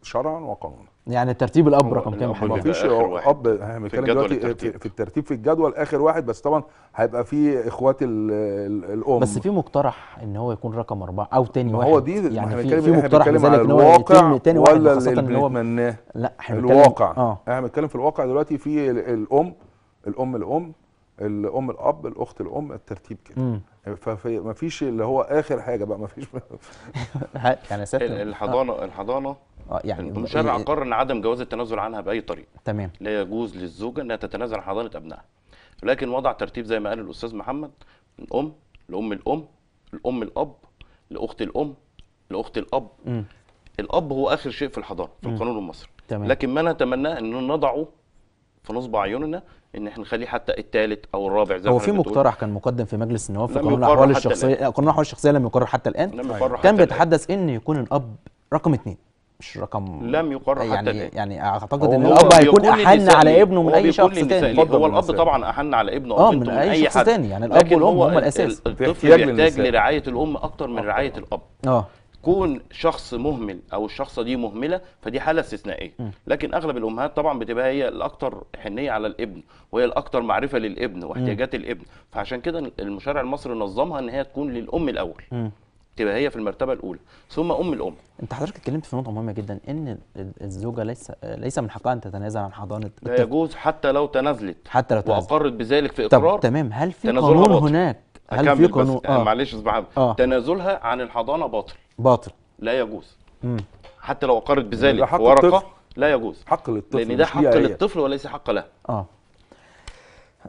شرعا وقانونا يعني ترتيب الاب رقم كام ما فيش اب احنا آه، بنتكلم دلوقتي في الترتيب في الجدول اخر واحد بس طبعا هيبقى في اخوات الام بس في مقترح ان هو يكون رقم اربعه او تاني واحد هو دي يعني في, في مقترح بذلك ان هو يتم تاني واحد خاصه ان هو لا احنا الواقع احنا آه. يعني بنتكلم في الواقع دلوقتي في الام الام الام الام الاب الاخت الام الترتيب كده يعني فما فيش اللي هو اخر حاجه بقى ما فيش يعني الحضانه آه. الحضانه آه يعني المشرع قرر ان عدم جواز التنازل عنها باي طريقه تمام لا يجوز للزوجه انها تتنازل عن حضانه ابنائها لكن وضع ترتيب زي ما قال الاستاذ محمد الام لام الام الام الاب لاخت الام لاخت الاب م. الاب هو اخر شيء في الحضانه في القانون المصري تمام. لكن ما نتمناه ان نضعه في نصب عيوننا ان احنا نخليه حتى الثالث او الرابع زي هو في مقترح كان مقدم في مجلس النواب في قانون الاحوال الشخصيه قانون الاحوال الشخصيه لم يقرر حتى الان لم يقرر حتى كان بيتحدث ان يكون الاب رقم اثنين مش رقم لم يقرر يعني حتى الان يعني اعتقد ان الاب هيكون احن على ابنه من اي شخص تاني هو الاب طبعا احن على ابنه اه من اي شخص ثاني تاني يعني الاب والام هم الاساس الطفل بيحتاج لرعايه الام اكتر من آه. رعايه الاب اه كون شخص مهمل او الشخصه دي مهمله فدي حاله استثنائيه لكن اغلب الامهات طبعا بتبقى هي الاكثر حنيه على الابن وهي الاكثر معرفه للابن واحتياجات الابن فعشان كده المشرع المصري نظمها ان هي تكون للام الاول تبقى هي في المرتبه الاولى ثم ام الام انت حضرتك اتكلمت في نقطه مهمه جدا ان الزوجه ليس ليس من حقها ان تتنازل عن حضانه لا يجوز حتى لو تنازلت حتى لو تنازلت واقرت بذلك في اقرار طب تمام هل في قانون هناك هل في قانون آه. معلش اسمح آه. تنازلها عن الحضانه باطل باطل لا يجوز مم. حتى لو اقرت يعني بذلك ورقه الطفل. لا يجوز حق للطفل لان ده حق للطفل وليس حق له اه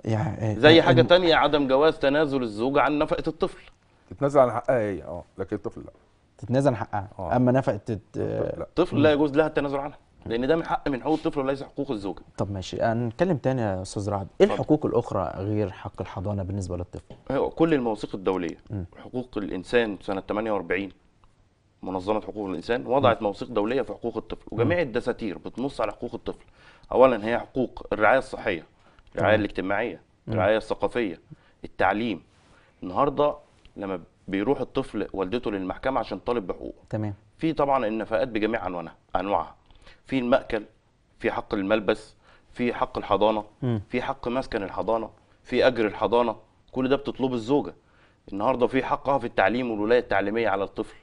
يعني زي حاجه تانية عدم جواز تنازل الزوجه عن نفقه الطفل تتنازل عن حقها هي اه لكن الطفل لا تتنازل عن حقها آه. اما نفقه الطفل لا. لا يجوز لها التنازل عنها لان ده من حق من حقوق الطفل وليس حقوق الزوجه طب ماشي هنتكلم تاني يا استاذ رعد ايه الحقوق الاخرى غير حق الحضانه بالنسبه للطفل كل المواثيق الدوليه م. حقوق الانسان سنه 48 منظمه حقوق الانسان وضعت مواثيق دوليه في حقوق الطفل وجميع الدساتير بتنص على حقوق الطفل اولا هي حقوق الرعايه الصحيه الرعايه الاجتماعيه الرعايه الثقافيه التعليم النهارده لما بيروح الطفل والدته للمحكمه عشان طالب بحقوقه تمام في طبعا النفقات بجميع انواعها انواعها في المأكل في حق الملبس في حق الحضانه في حق مسكن الحضانه في اجر الحضانه كل ده بتطلبه الزوجه النهارده في حقها اه في التعليم والولايه التعليميه على الطفل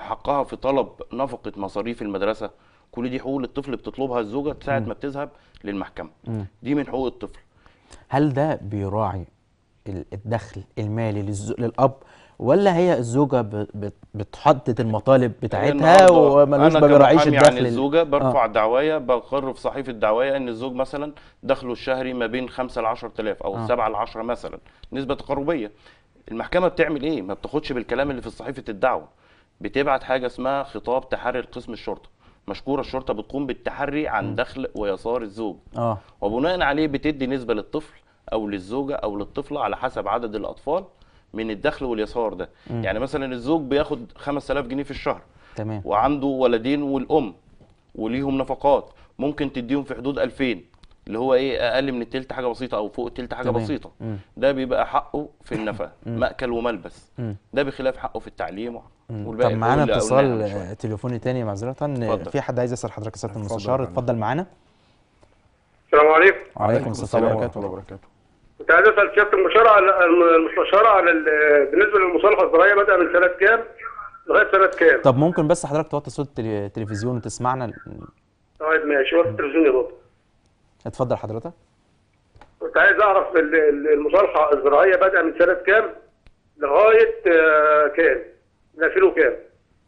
حقها في طلب نفقه مصاريف المدرسه كل دي حقوق الطفل بتطلبها الزوجه ساعه ما بتذهب للمحكمه دي من حقوق الطفل هل ده بيراعي الدخل المالي للاب ولا هي الزوجه بتحدد المطالب بتاعتها وملوش ما بيراعيش الدخل يعني الزوجه برفع آه. دعوايه بقر في صحيفه دعوايه ان الزوج مثلا دخله الشهري ما بين 5 ل 10000 او آه. 7 ل 10 مثلا نسبه تقربيه المحكمه بتعمل ايه ما بتاخدش بالكلام اللي في صحيفه الدعوه بتبعت حاجه اسمها خطاب تحري لقسم الشرطه مشكوره الشرطه بتقوم بالتحري عن دخل ويسار الزوج اه وبناء عليه بتدي نسبه للطفل او للزوجه او للطفله على حسب عدد الاطفال من الدخل واليسار ده م. يعني مثلا الزوج بياخد 5000 جنيه في الشهر تمام وعنده ولدين والام وليهم نفقات ممكن تديهم في حدود 2000 اللي هو ايه اقل من التلت حاجه بسيطه او فوق التلت حاجه تمام. بسيطه مم. ده بيبقى حقه في النفقه ماكل وملبس مم. ده بخلاف حقه في التعليم والباقي طب معانا اتصال يعني، تليفوني تاني معذره في حد عايز يسال حضرتك سياده المستشار اتفضل معانا السلام عليكم وعليكم السلام ورحمه الله وبركاته كنت عايز اسال سياده المستشار على المستشار على بالنسبه للمصالحه الزراعيه بدا من سنه كام لغايه سنه كام طب ممكن بس حضرتك توطي صوت التلفزيون وتسمعنا طيب ماشي وطي التلفزيون يا بابا اتفضل حضرتك كنت عايز اعرف المصالحه الزراعيه بادئه من سنه كام لغايه آه، كام؟ نافله كام؟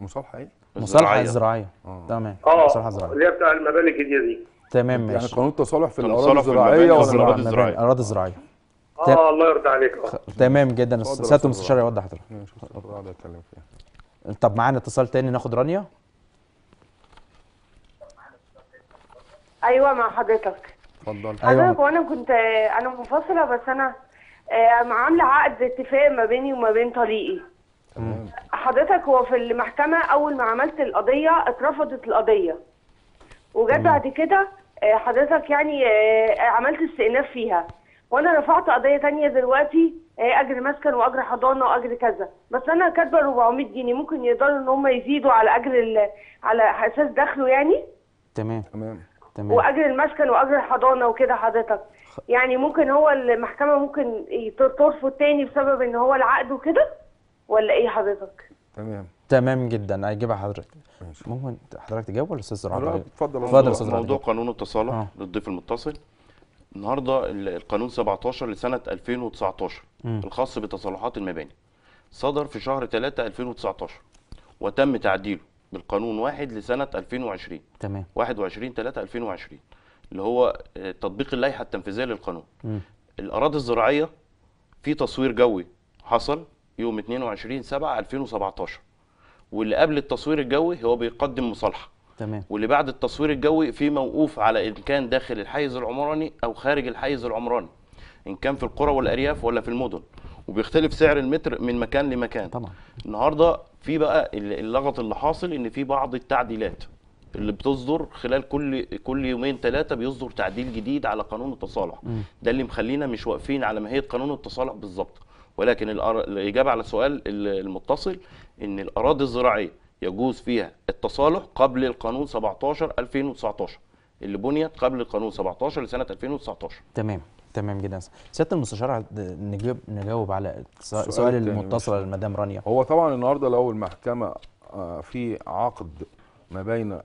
مصالحه ايه؟ مصالحه زراعيه آه. تمام اه مصالحه زراعيه اللي هي بتاع المباني الجديده دي تمام يعني ماشي يعني قانون التصالح في الاراضي الزراعيه ولا الزراعيه؟ الاراضي الزراعيه اه الله يرضى عليك اه تمام جدا سياده المستشار يوضح حضرتك طب معانا اتصال تاني ناخد رانيا ايوه مع حضرتك اتفضل حضرتك أيوة. وانا كنت انا منفصله بس انا آه، عامله عقد اتفاق ما بيني وما بين طليقي تمام حضرتك هو في المحكمه اول ما عملت القضيه اترفضت القضيه وجت بعد كده آه، حضرتك يعني آه، عملت استئناف فيها وانا رفعت قضيه تانية دلوقتي اجر مسكن واجر حضانه واجر كذا بس انا كاتبه 400 جنيه ممكن يقدروا ان هم يزيدوا على اجر على اساس دخله يعني تمام تمام تمام. واجر المسكن واجر الحضانه وكده حضرتك يعني ممكن هو المحكمه ممكن ترفض تاني بسبب ان هو العقد وكده ولا ايه حضرتك تمام تمام جدا هيجيبها حضرتك ممكن حضرتك تجاوب ولا استاذ رعد طيب. اتفضل اتفضل استاذ موضوع قانون التصالح آه. للضيف المتصل النهارده القانون 17 لسنه 2019 م. الخاص بتصالحات المباني صدر في شهر 3 2019 وتم تعديله بالقانون واحد لسنه 2020 تمام 21 3 2020 اللي هو آه، تطبيق اللائحه التنفيذيه للقانون م. الاراضي الزراعيه في تصوير جوي حصل يوم 22 7 2017 واللي قبل التصوير الجوي هو بيقدم مصالحه تمام واللي بعد التصوير الجوي في موقوف على ان كان داخل الحيز العمراني او خارج الحيز العمراني ان كان في القرى والارياف ولا في المدن وبيختلف سعر المتر من مكان لمكان طبعا النهارده في بقى اللغط اللي حاصل ان في بعض التعديلات اللي بتصدر خلال كل كل يومين ثلاثه بيصدر تعديل جديد على قانون التصالح م. ده اللي مخلينا مش واقفين على ماهيه قانون التصالح بالظبط ولكن الاجابه على سؤال المتصل ان الاراضي الزراعيه يجوز فيها التصالح قبل القانون 17 2019 اللي بنيت قبل القانون 17 لسنه 2019 تمام تمام جدا سياده المستشار نجيب نجاوب على السؤال المتصل للمدام رانيا هو طبعا النهارده لو المحكمه آه، في عقد ما بين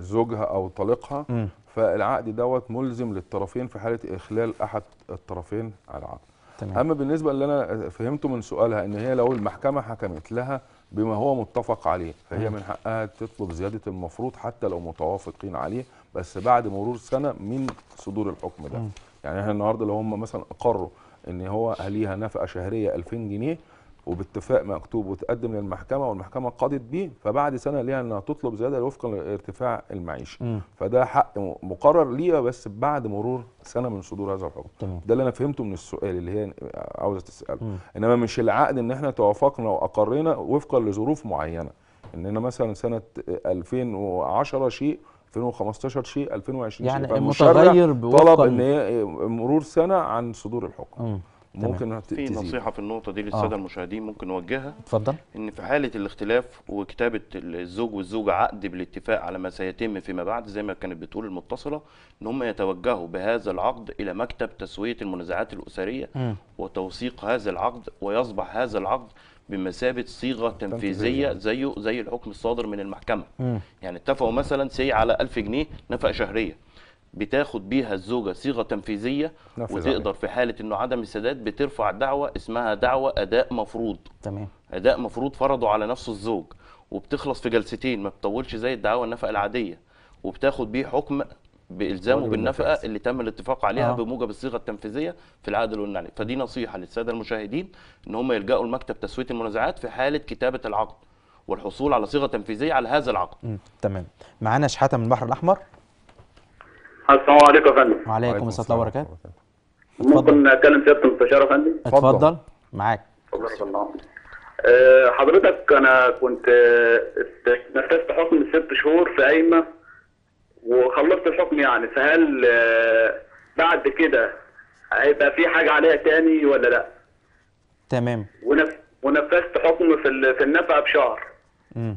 زوجها او طليقها فالعقد دوت ملزم للطرفين في حاله اخلال احد الطرفين على العقد تمام. اما بالنسبه اللي انا فهمته من سؤالها ان هي لو المحكمه حكمت لها بما هو متفق عليه فهي من حقها تطلب زياده المفروض حتى لو متوافقين عليه بس بعد مرور سنه من صدور الحكم ده يعني احنا النهارده لو هم مثلا اقروا ان هو ليها نفقه شهريه 2000 جنيه وباتفاق مكتوب وتقدم للمحكمه والمحكمه قضت بيه فبعد سنه ليها انها تطلب زياده وفقا لارتفاع المعيشه فده حق مقرر ليها بس بعد مرور سنه من صدور هذا الحكم تمام. ده اللي انا فهمته من السؤال اللي هي عاوزه تساله مم. انما مش العقد ان احنا توافقنا واقرينا وفقا لظروف معينه اننا مثلا سنه 2010 شيء 2015 شيء 2020 يعني شيء فالمشرع متغير طلب ان مرور سنه عن صدور الحكم ممكن في نصيحه في النقطه دي للساده آه. المشاهدين ممكن نوجهها اتفضل ان في حاله الاختلاف وكتابه الزوج والزوجه عقد بالاتفاق على ما سيتم فيما بعد زي ما كانت بتقول المتصله ان هم يتوجهوا بهذا العقد الى مكتب تسويه المنازعات الاسريه م. وتوثيق هذا العقد ويصبح هذا العقد بمثابه صيغه تنفيذيه زيه زي الحكم الصادر من المحكمه م. يعني اتفقوا مثلا سي على 1000 جنيه نفقه شهريه بتاخد بيها الزوجه صيغه تنفيذيه وتقدر في حاله انه عدم السداد بترفع دعوه اسمها دعوه اداء مفروض تمام اداء مفروض فرضه على نفسه الزوج وبتخلص في جلستين ما بتطولش زي الدعوة النفقه العاديه وبتاخد بيه حكم بالزامه بالنفقه اللي تم الاتفاق عليها آه. بموجب الصيغه التنفيذيه في العقد اللي قلنا عليه فدي نصيحه للساده المشاهدين ان هم يلجأوا لمكتب تسويه المنازعات في حاله كتابه العقد والحصول على صيغه تنفيذيه على هذا العقد تمام معانا شحاته من البحر الاحمر السلام عليكم يا فندم وعليكم السلام ورحمه الله وبركاته ممكن اتكلم سياده المستشار يا فندم اتفضل معاك اتفضل آه، حضرتك انا كنت نفذت آه، حكم ست شهور في قايمه وخلصت الحكم يعني فهل آه، بعد كده هيبقى في حاجه عليها تاني ولا لا؟ تمام ونفذت حكم في في النفقه بشهر امم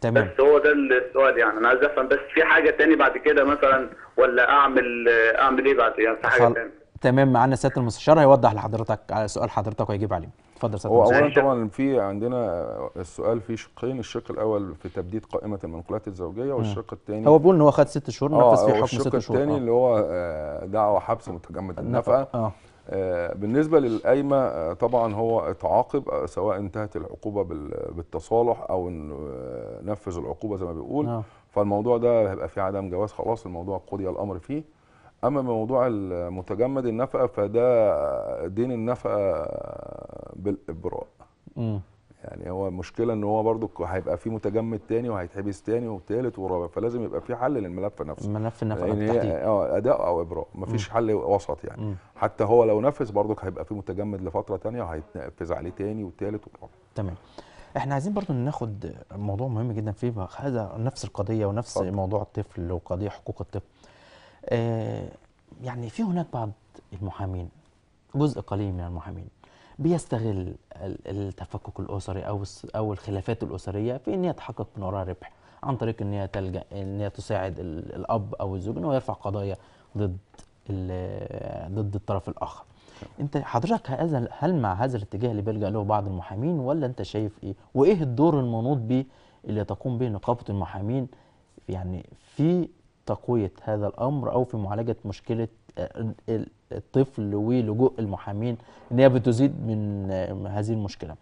تمام بس هو ده السؤال يعني انا عايز افهم بس في حاجه تاني بعد كده مثلا ولا اعمل اعمل ايه بعد يعني في حاجه تاني تمام معانا سياده المستشار هيوضح لحضرتك على آه، سؤال حضرتك ويجيب عليه اتفضل سياده المستشار اولا طبعا في عندنا السؤال في شقين الشق الاول في تبديد قائمه المنقولات الزوجيه والشق الثاني هو بيقول ان هو خد ست شهور نفذ آه، فيه حكم ست شهور الشق الثاني آه. اللي هو دعوه حبس متجمد النفقه آه، بالنسبة للقايمة آه، طبعا هو اتعاقب آه، سواء انتهت العقوبة بالتصالح او نفذ العقوبة زي ما بيقول نعم. فالموضوع ده هيبقى فيه عدم جواز خلاص الموضوع قضي الامر فيه اما موضوع المتجمد النفقة فده دين النفقة بالابراء م. يعني هو مشكله ان هو برضو هيبقى في متجمد تاني وهيتحبس تاني وثالث ورابع فلازم يبقى في حل للملف نفسه الملف نفسه يعني اه اداء او ابراء مفيش حل وسط يعني م. حتى هو لو نفذ برضك هيبقى في متجمد لفتره تانية وهيتنفذ عليه تاني وثالث ورابع تمام احنا عايزين برضو ناخد موضوع مهم جدا في هذا نفس القضيه ونفس طبعا. موضوع الطفل وقضيه حقوق الطفل آه يعني في هناك بعض المحامين جزء قليل من المحامين بيستغل التفكك الاسري او او الخلافات الاسريه في ان هي تحقق من وراها ربح عن طريق ان هي تلجا ان هي تساعد الاب او الزوج ان هو يرفع قضايا ضد ضد الطرف الاخر انت حضرتك هذا هل مع هذا الاتجاه اللي بيلجا له بعض المحامين ولا انت شايف ايه وايه الدور المنوط به اللي تقوم به نقابه المحامين يعني في تقويه هذا الامر او في معالجه مشكله آه، الطفل ولجوء المحامين ان هي بتزيد من هذه المشكله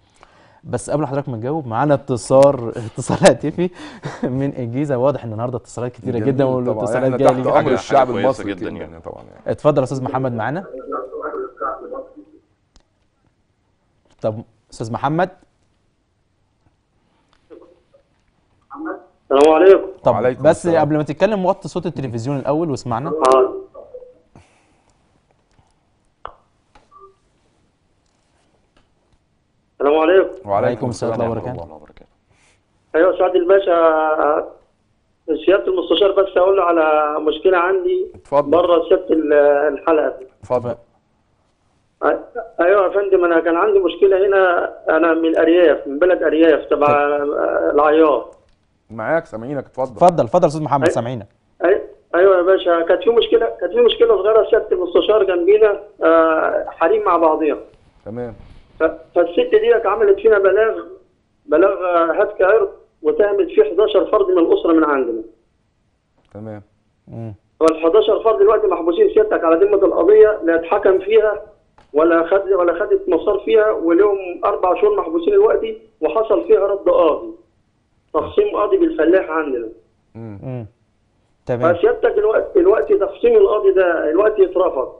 بس قبل حضرتك ما تجاوب معانا اتصال اتصال هاتفي من الجيزه واضح ان النهارده اتصالات كتيره جدا والاتصالات يعني جايه تحت امر الشعب المصري جدا يعني طبعا يعني اتفضل يا استاذ محمد معانا طب استاذ محمد السلام عليكم طب بس قبل ما تتكلم وطي صوت التلفزيون الاول واسمعنا اه السلام عليكم وعليكم السلام ورحمه الله وبركاته ايوه سعد الباشا سياده المستشار بس اقول له على مشكله عندي اتفضل بره سياده الحلقه اتفضل ايوه يا فندم انا كان عندي مشكله هنا انا من الارياف من بلد ارياف تبع طيب. العيار معاك سامعينك اتفضل اتفضل اتفضل استاذ محمد سامعينك ايوه يا باشا كانت في مشكله كانت في مشكله صغيره سياده المستشار جنبينا آه، حريم مع بعضيها تمام فالست دي عملت فينا بلاغ بلاغ آه، هتك عرض وتهمت فيه 11 فرد من الاسره من عندنا. تمام. وال 11 فرد دلوقتي محبوسين سيادتك على ذمه القضيه لا اتحكم فيها ولا خد ولا خدت مسار فيها ولهم اربع شهور محبوسين دلوقتي وحصل فيها رد قاضي. تخصيم قاضي بالفلاح عندنا. امم تمام. فسيادتك دلوقتي دلوقتي تخصيم القاضي ده دلوقتي اترفض.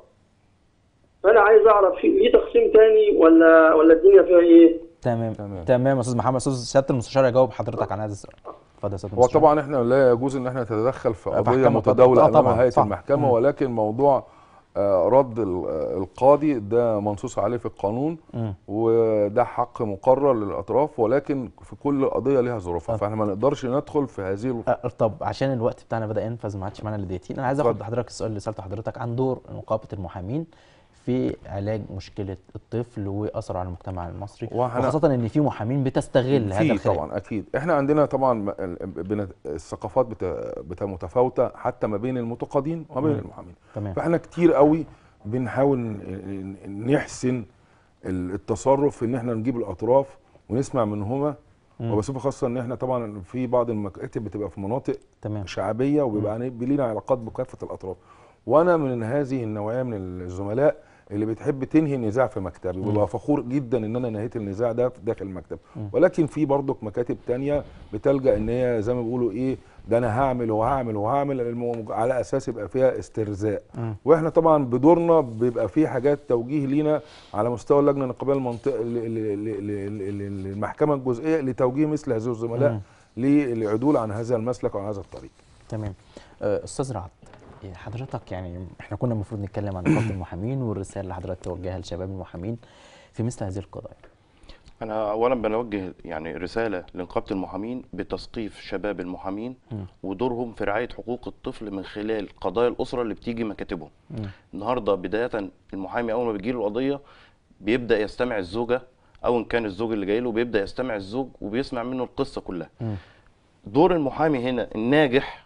فانا عايز اعرف في ليه تقسيم تاني ولا ولا الدنيا فيها ايه؟ تمام تمام تمام استاذ محمد استاذ سياده المستشار هيجاوب حضرتك عن هذا السؤال اتفضل يا استاذ هو طبعا احنا لا يجوز ان احنا نتدخل في أه، قضيه متداوله آه، امام هيئه المحكمه ولكن موضوع آه، رد القاضي ده منصوص عليه في القانون وده حق مقرر للاطراف ولكن في كل قضيه ليها ظروفها فاحنا ما نقدرش ندخل في هذه ال... طب عشان الوقت بتاعنا بدا ينفذ ما عادش معانا لدقيقتين انا عايز اخد حضرتك السؤال اللي سالته حضرتك عن دور نقابه المحامين في علاج مشكله الطفل واثره على المجتمع المصري وخاصه ان في محامين بتستغل هذا الخلاف طبعا اكيد احنا عندنا طبعا الثقافات بتبقى متفاوته حتى ما بين المتقاضين وما بين المحامين تمام. فاحنا كتير قوي بنحاول نحسن التصرف في ان احنا نجيب الاطراف ونسمع منهما وبصفه خاصه ان احنا طبعا في بعض المكاتب بتبقى في مناطق تمام. شعبيه وبيبقى لينا علاقات بكافه الاطراف وانا من هذه النوعيه من الزملاء اللي بتحب تنهي النزاع في مكتبي وببقى فخور جدا ان انا نهيت النزاع ده في داخل المكتب ولكن في برضك مكاتب تانية بتلجا ان هي زي ما بيقولوا ايه ده انا هعمل وهعمل وهعمل على اساس يبقى فيها استرزاء واحنا طبعا بدورنا بيبقى في حاجات توجيه لينا على مستوى اللجنه النقابيه المنطقه للمحكمه الجزئيه لتوجيه مثل هذه الزملاء للعدول عن هذا المسلك وعن هذا الطريق تمام استاذ رعد حضرتك يعني احنا كنا المفروض نتكلم عن نقابه المحامين والرساله اللي حضرتك توجهها لشباب المحامين في مثل هذه القضايا. انا اولا بنوجه يعني رساله لنقابه المحامين بتثقيف شباب المحامين ودورهم في رعايه حقوق الطفل من خلال قضايا الاسره اللي بتيجي مكاتبهم. النهارده بدايه المحامي اول ما بيجي له القضيه بيبدا يستمع الزوجه او ان كان الزوج اللي جاي له بيبدا يستمع الزوج وبيسمع منه القصه كلها. دور المحامي هنا الناجح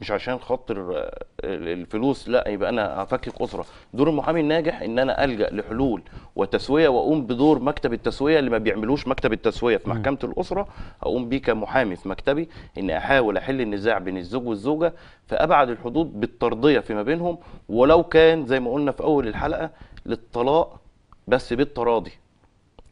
مش عشان خاطر آه، الفلوس لا يبقى انا هفكك اسره دور المحامي الناجح ان انا الجا لحلول وتسويه واقوم بدور مكتب التسويه اللي ما بيعملوش مكتب التسويه في محكمه الاسره اقوم بيه كمحامي في مكتبي ان احاول احل النزاع بين الزوج والزوجه في ابعد الحدود بالترضيه فيما بينهم ولو كان زي ما قلنا في اول الحلقه للطلاق بس بالتراضي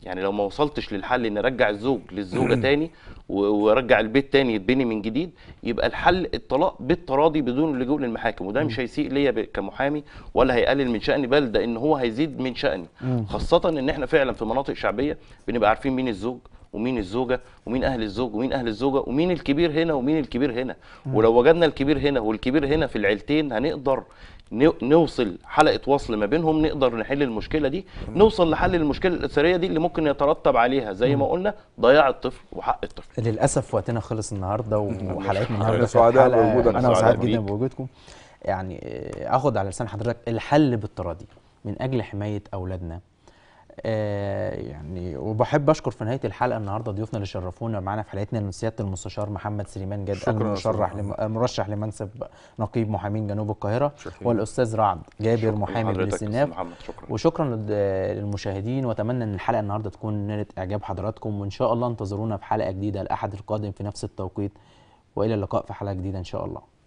يعني لو ما وصلتش للحل ان ارجع الزوج للزوجه تاني وارجع البيت تاني يتبني من جديد يبقى الحل الطلاق بالتراضي بدون اللجوء للمحاكم وده مش هيسيء ليا كمحامي ولا هيقلل من شاني بل ده ان هو هيزيد من شاني خاصه ان احنا فعلا في مناطق شعبيه بنبقى عارفين مين الزوج ومين الزوجه ومين اهل الزوج ومين اهل الزوجه ومين الكبير هنا ومين الكبير هنا ولو وجدنا الكبير هنا والكبير هنا في العيلتين هنقدر نوصل حلقه وصل ما بينهم نقدر نحل المشكله دي نوصل لحل المشكله الاثريه دي اللي ممكن يترتب عليها زي ما قلنا ضياع الطفل وحق الطفل للاسف وقتنا خلص النهارده وحلقتنا النهارده سعداء بوجودك انا سعيد جدا بوجودكم يعني آه، اخد على لسان حضرتك الحل بالتراضي من اجل حمايه اولادنا آه يعني وبحب اشكر في نهايه الحلقه النهارده ضيوفنا اللي شرفونا معانا في حلقتنا سياده المستشار محمد سليمان جد المرشح مرشح لمنصب نقيب محامين جنوب القاهره شكرا. والاستاذ رعد جابر محامي بالسناف وشكرا للمشاهدين واتمنى ان الحلقه النهارده تكون نالت اعجاب حضراتكم وان شاء الله انتظرونا في حلقه جديده الاحد القادم في نفس التوقيت والى اللقاء في حلقه جديده ان شاء الله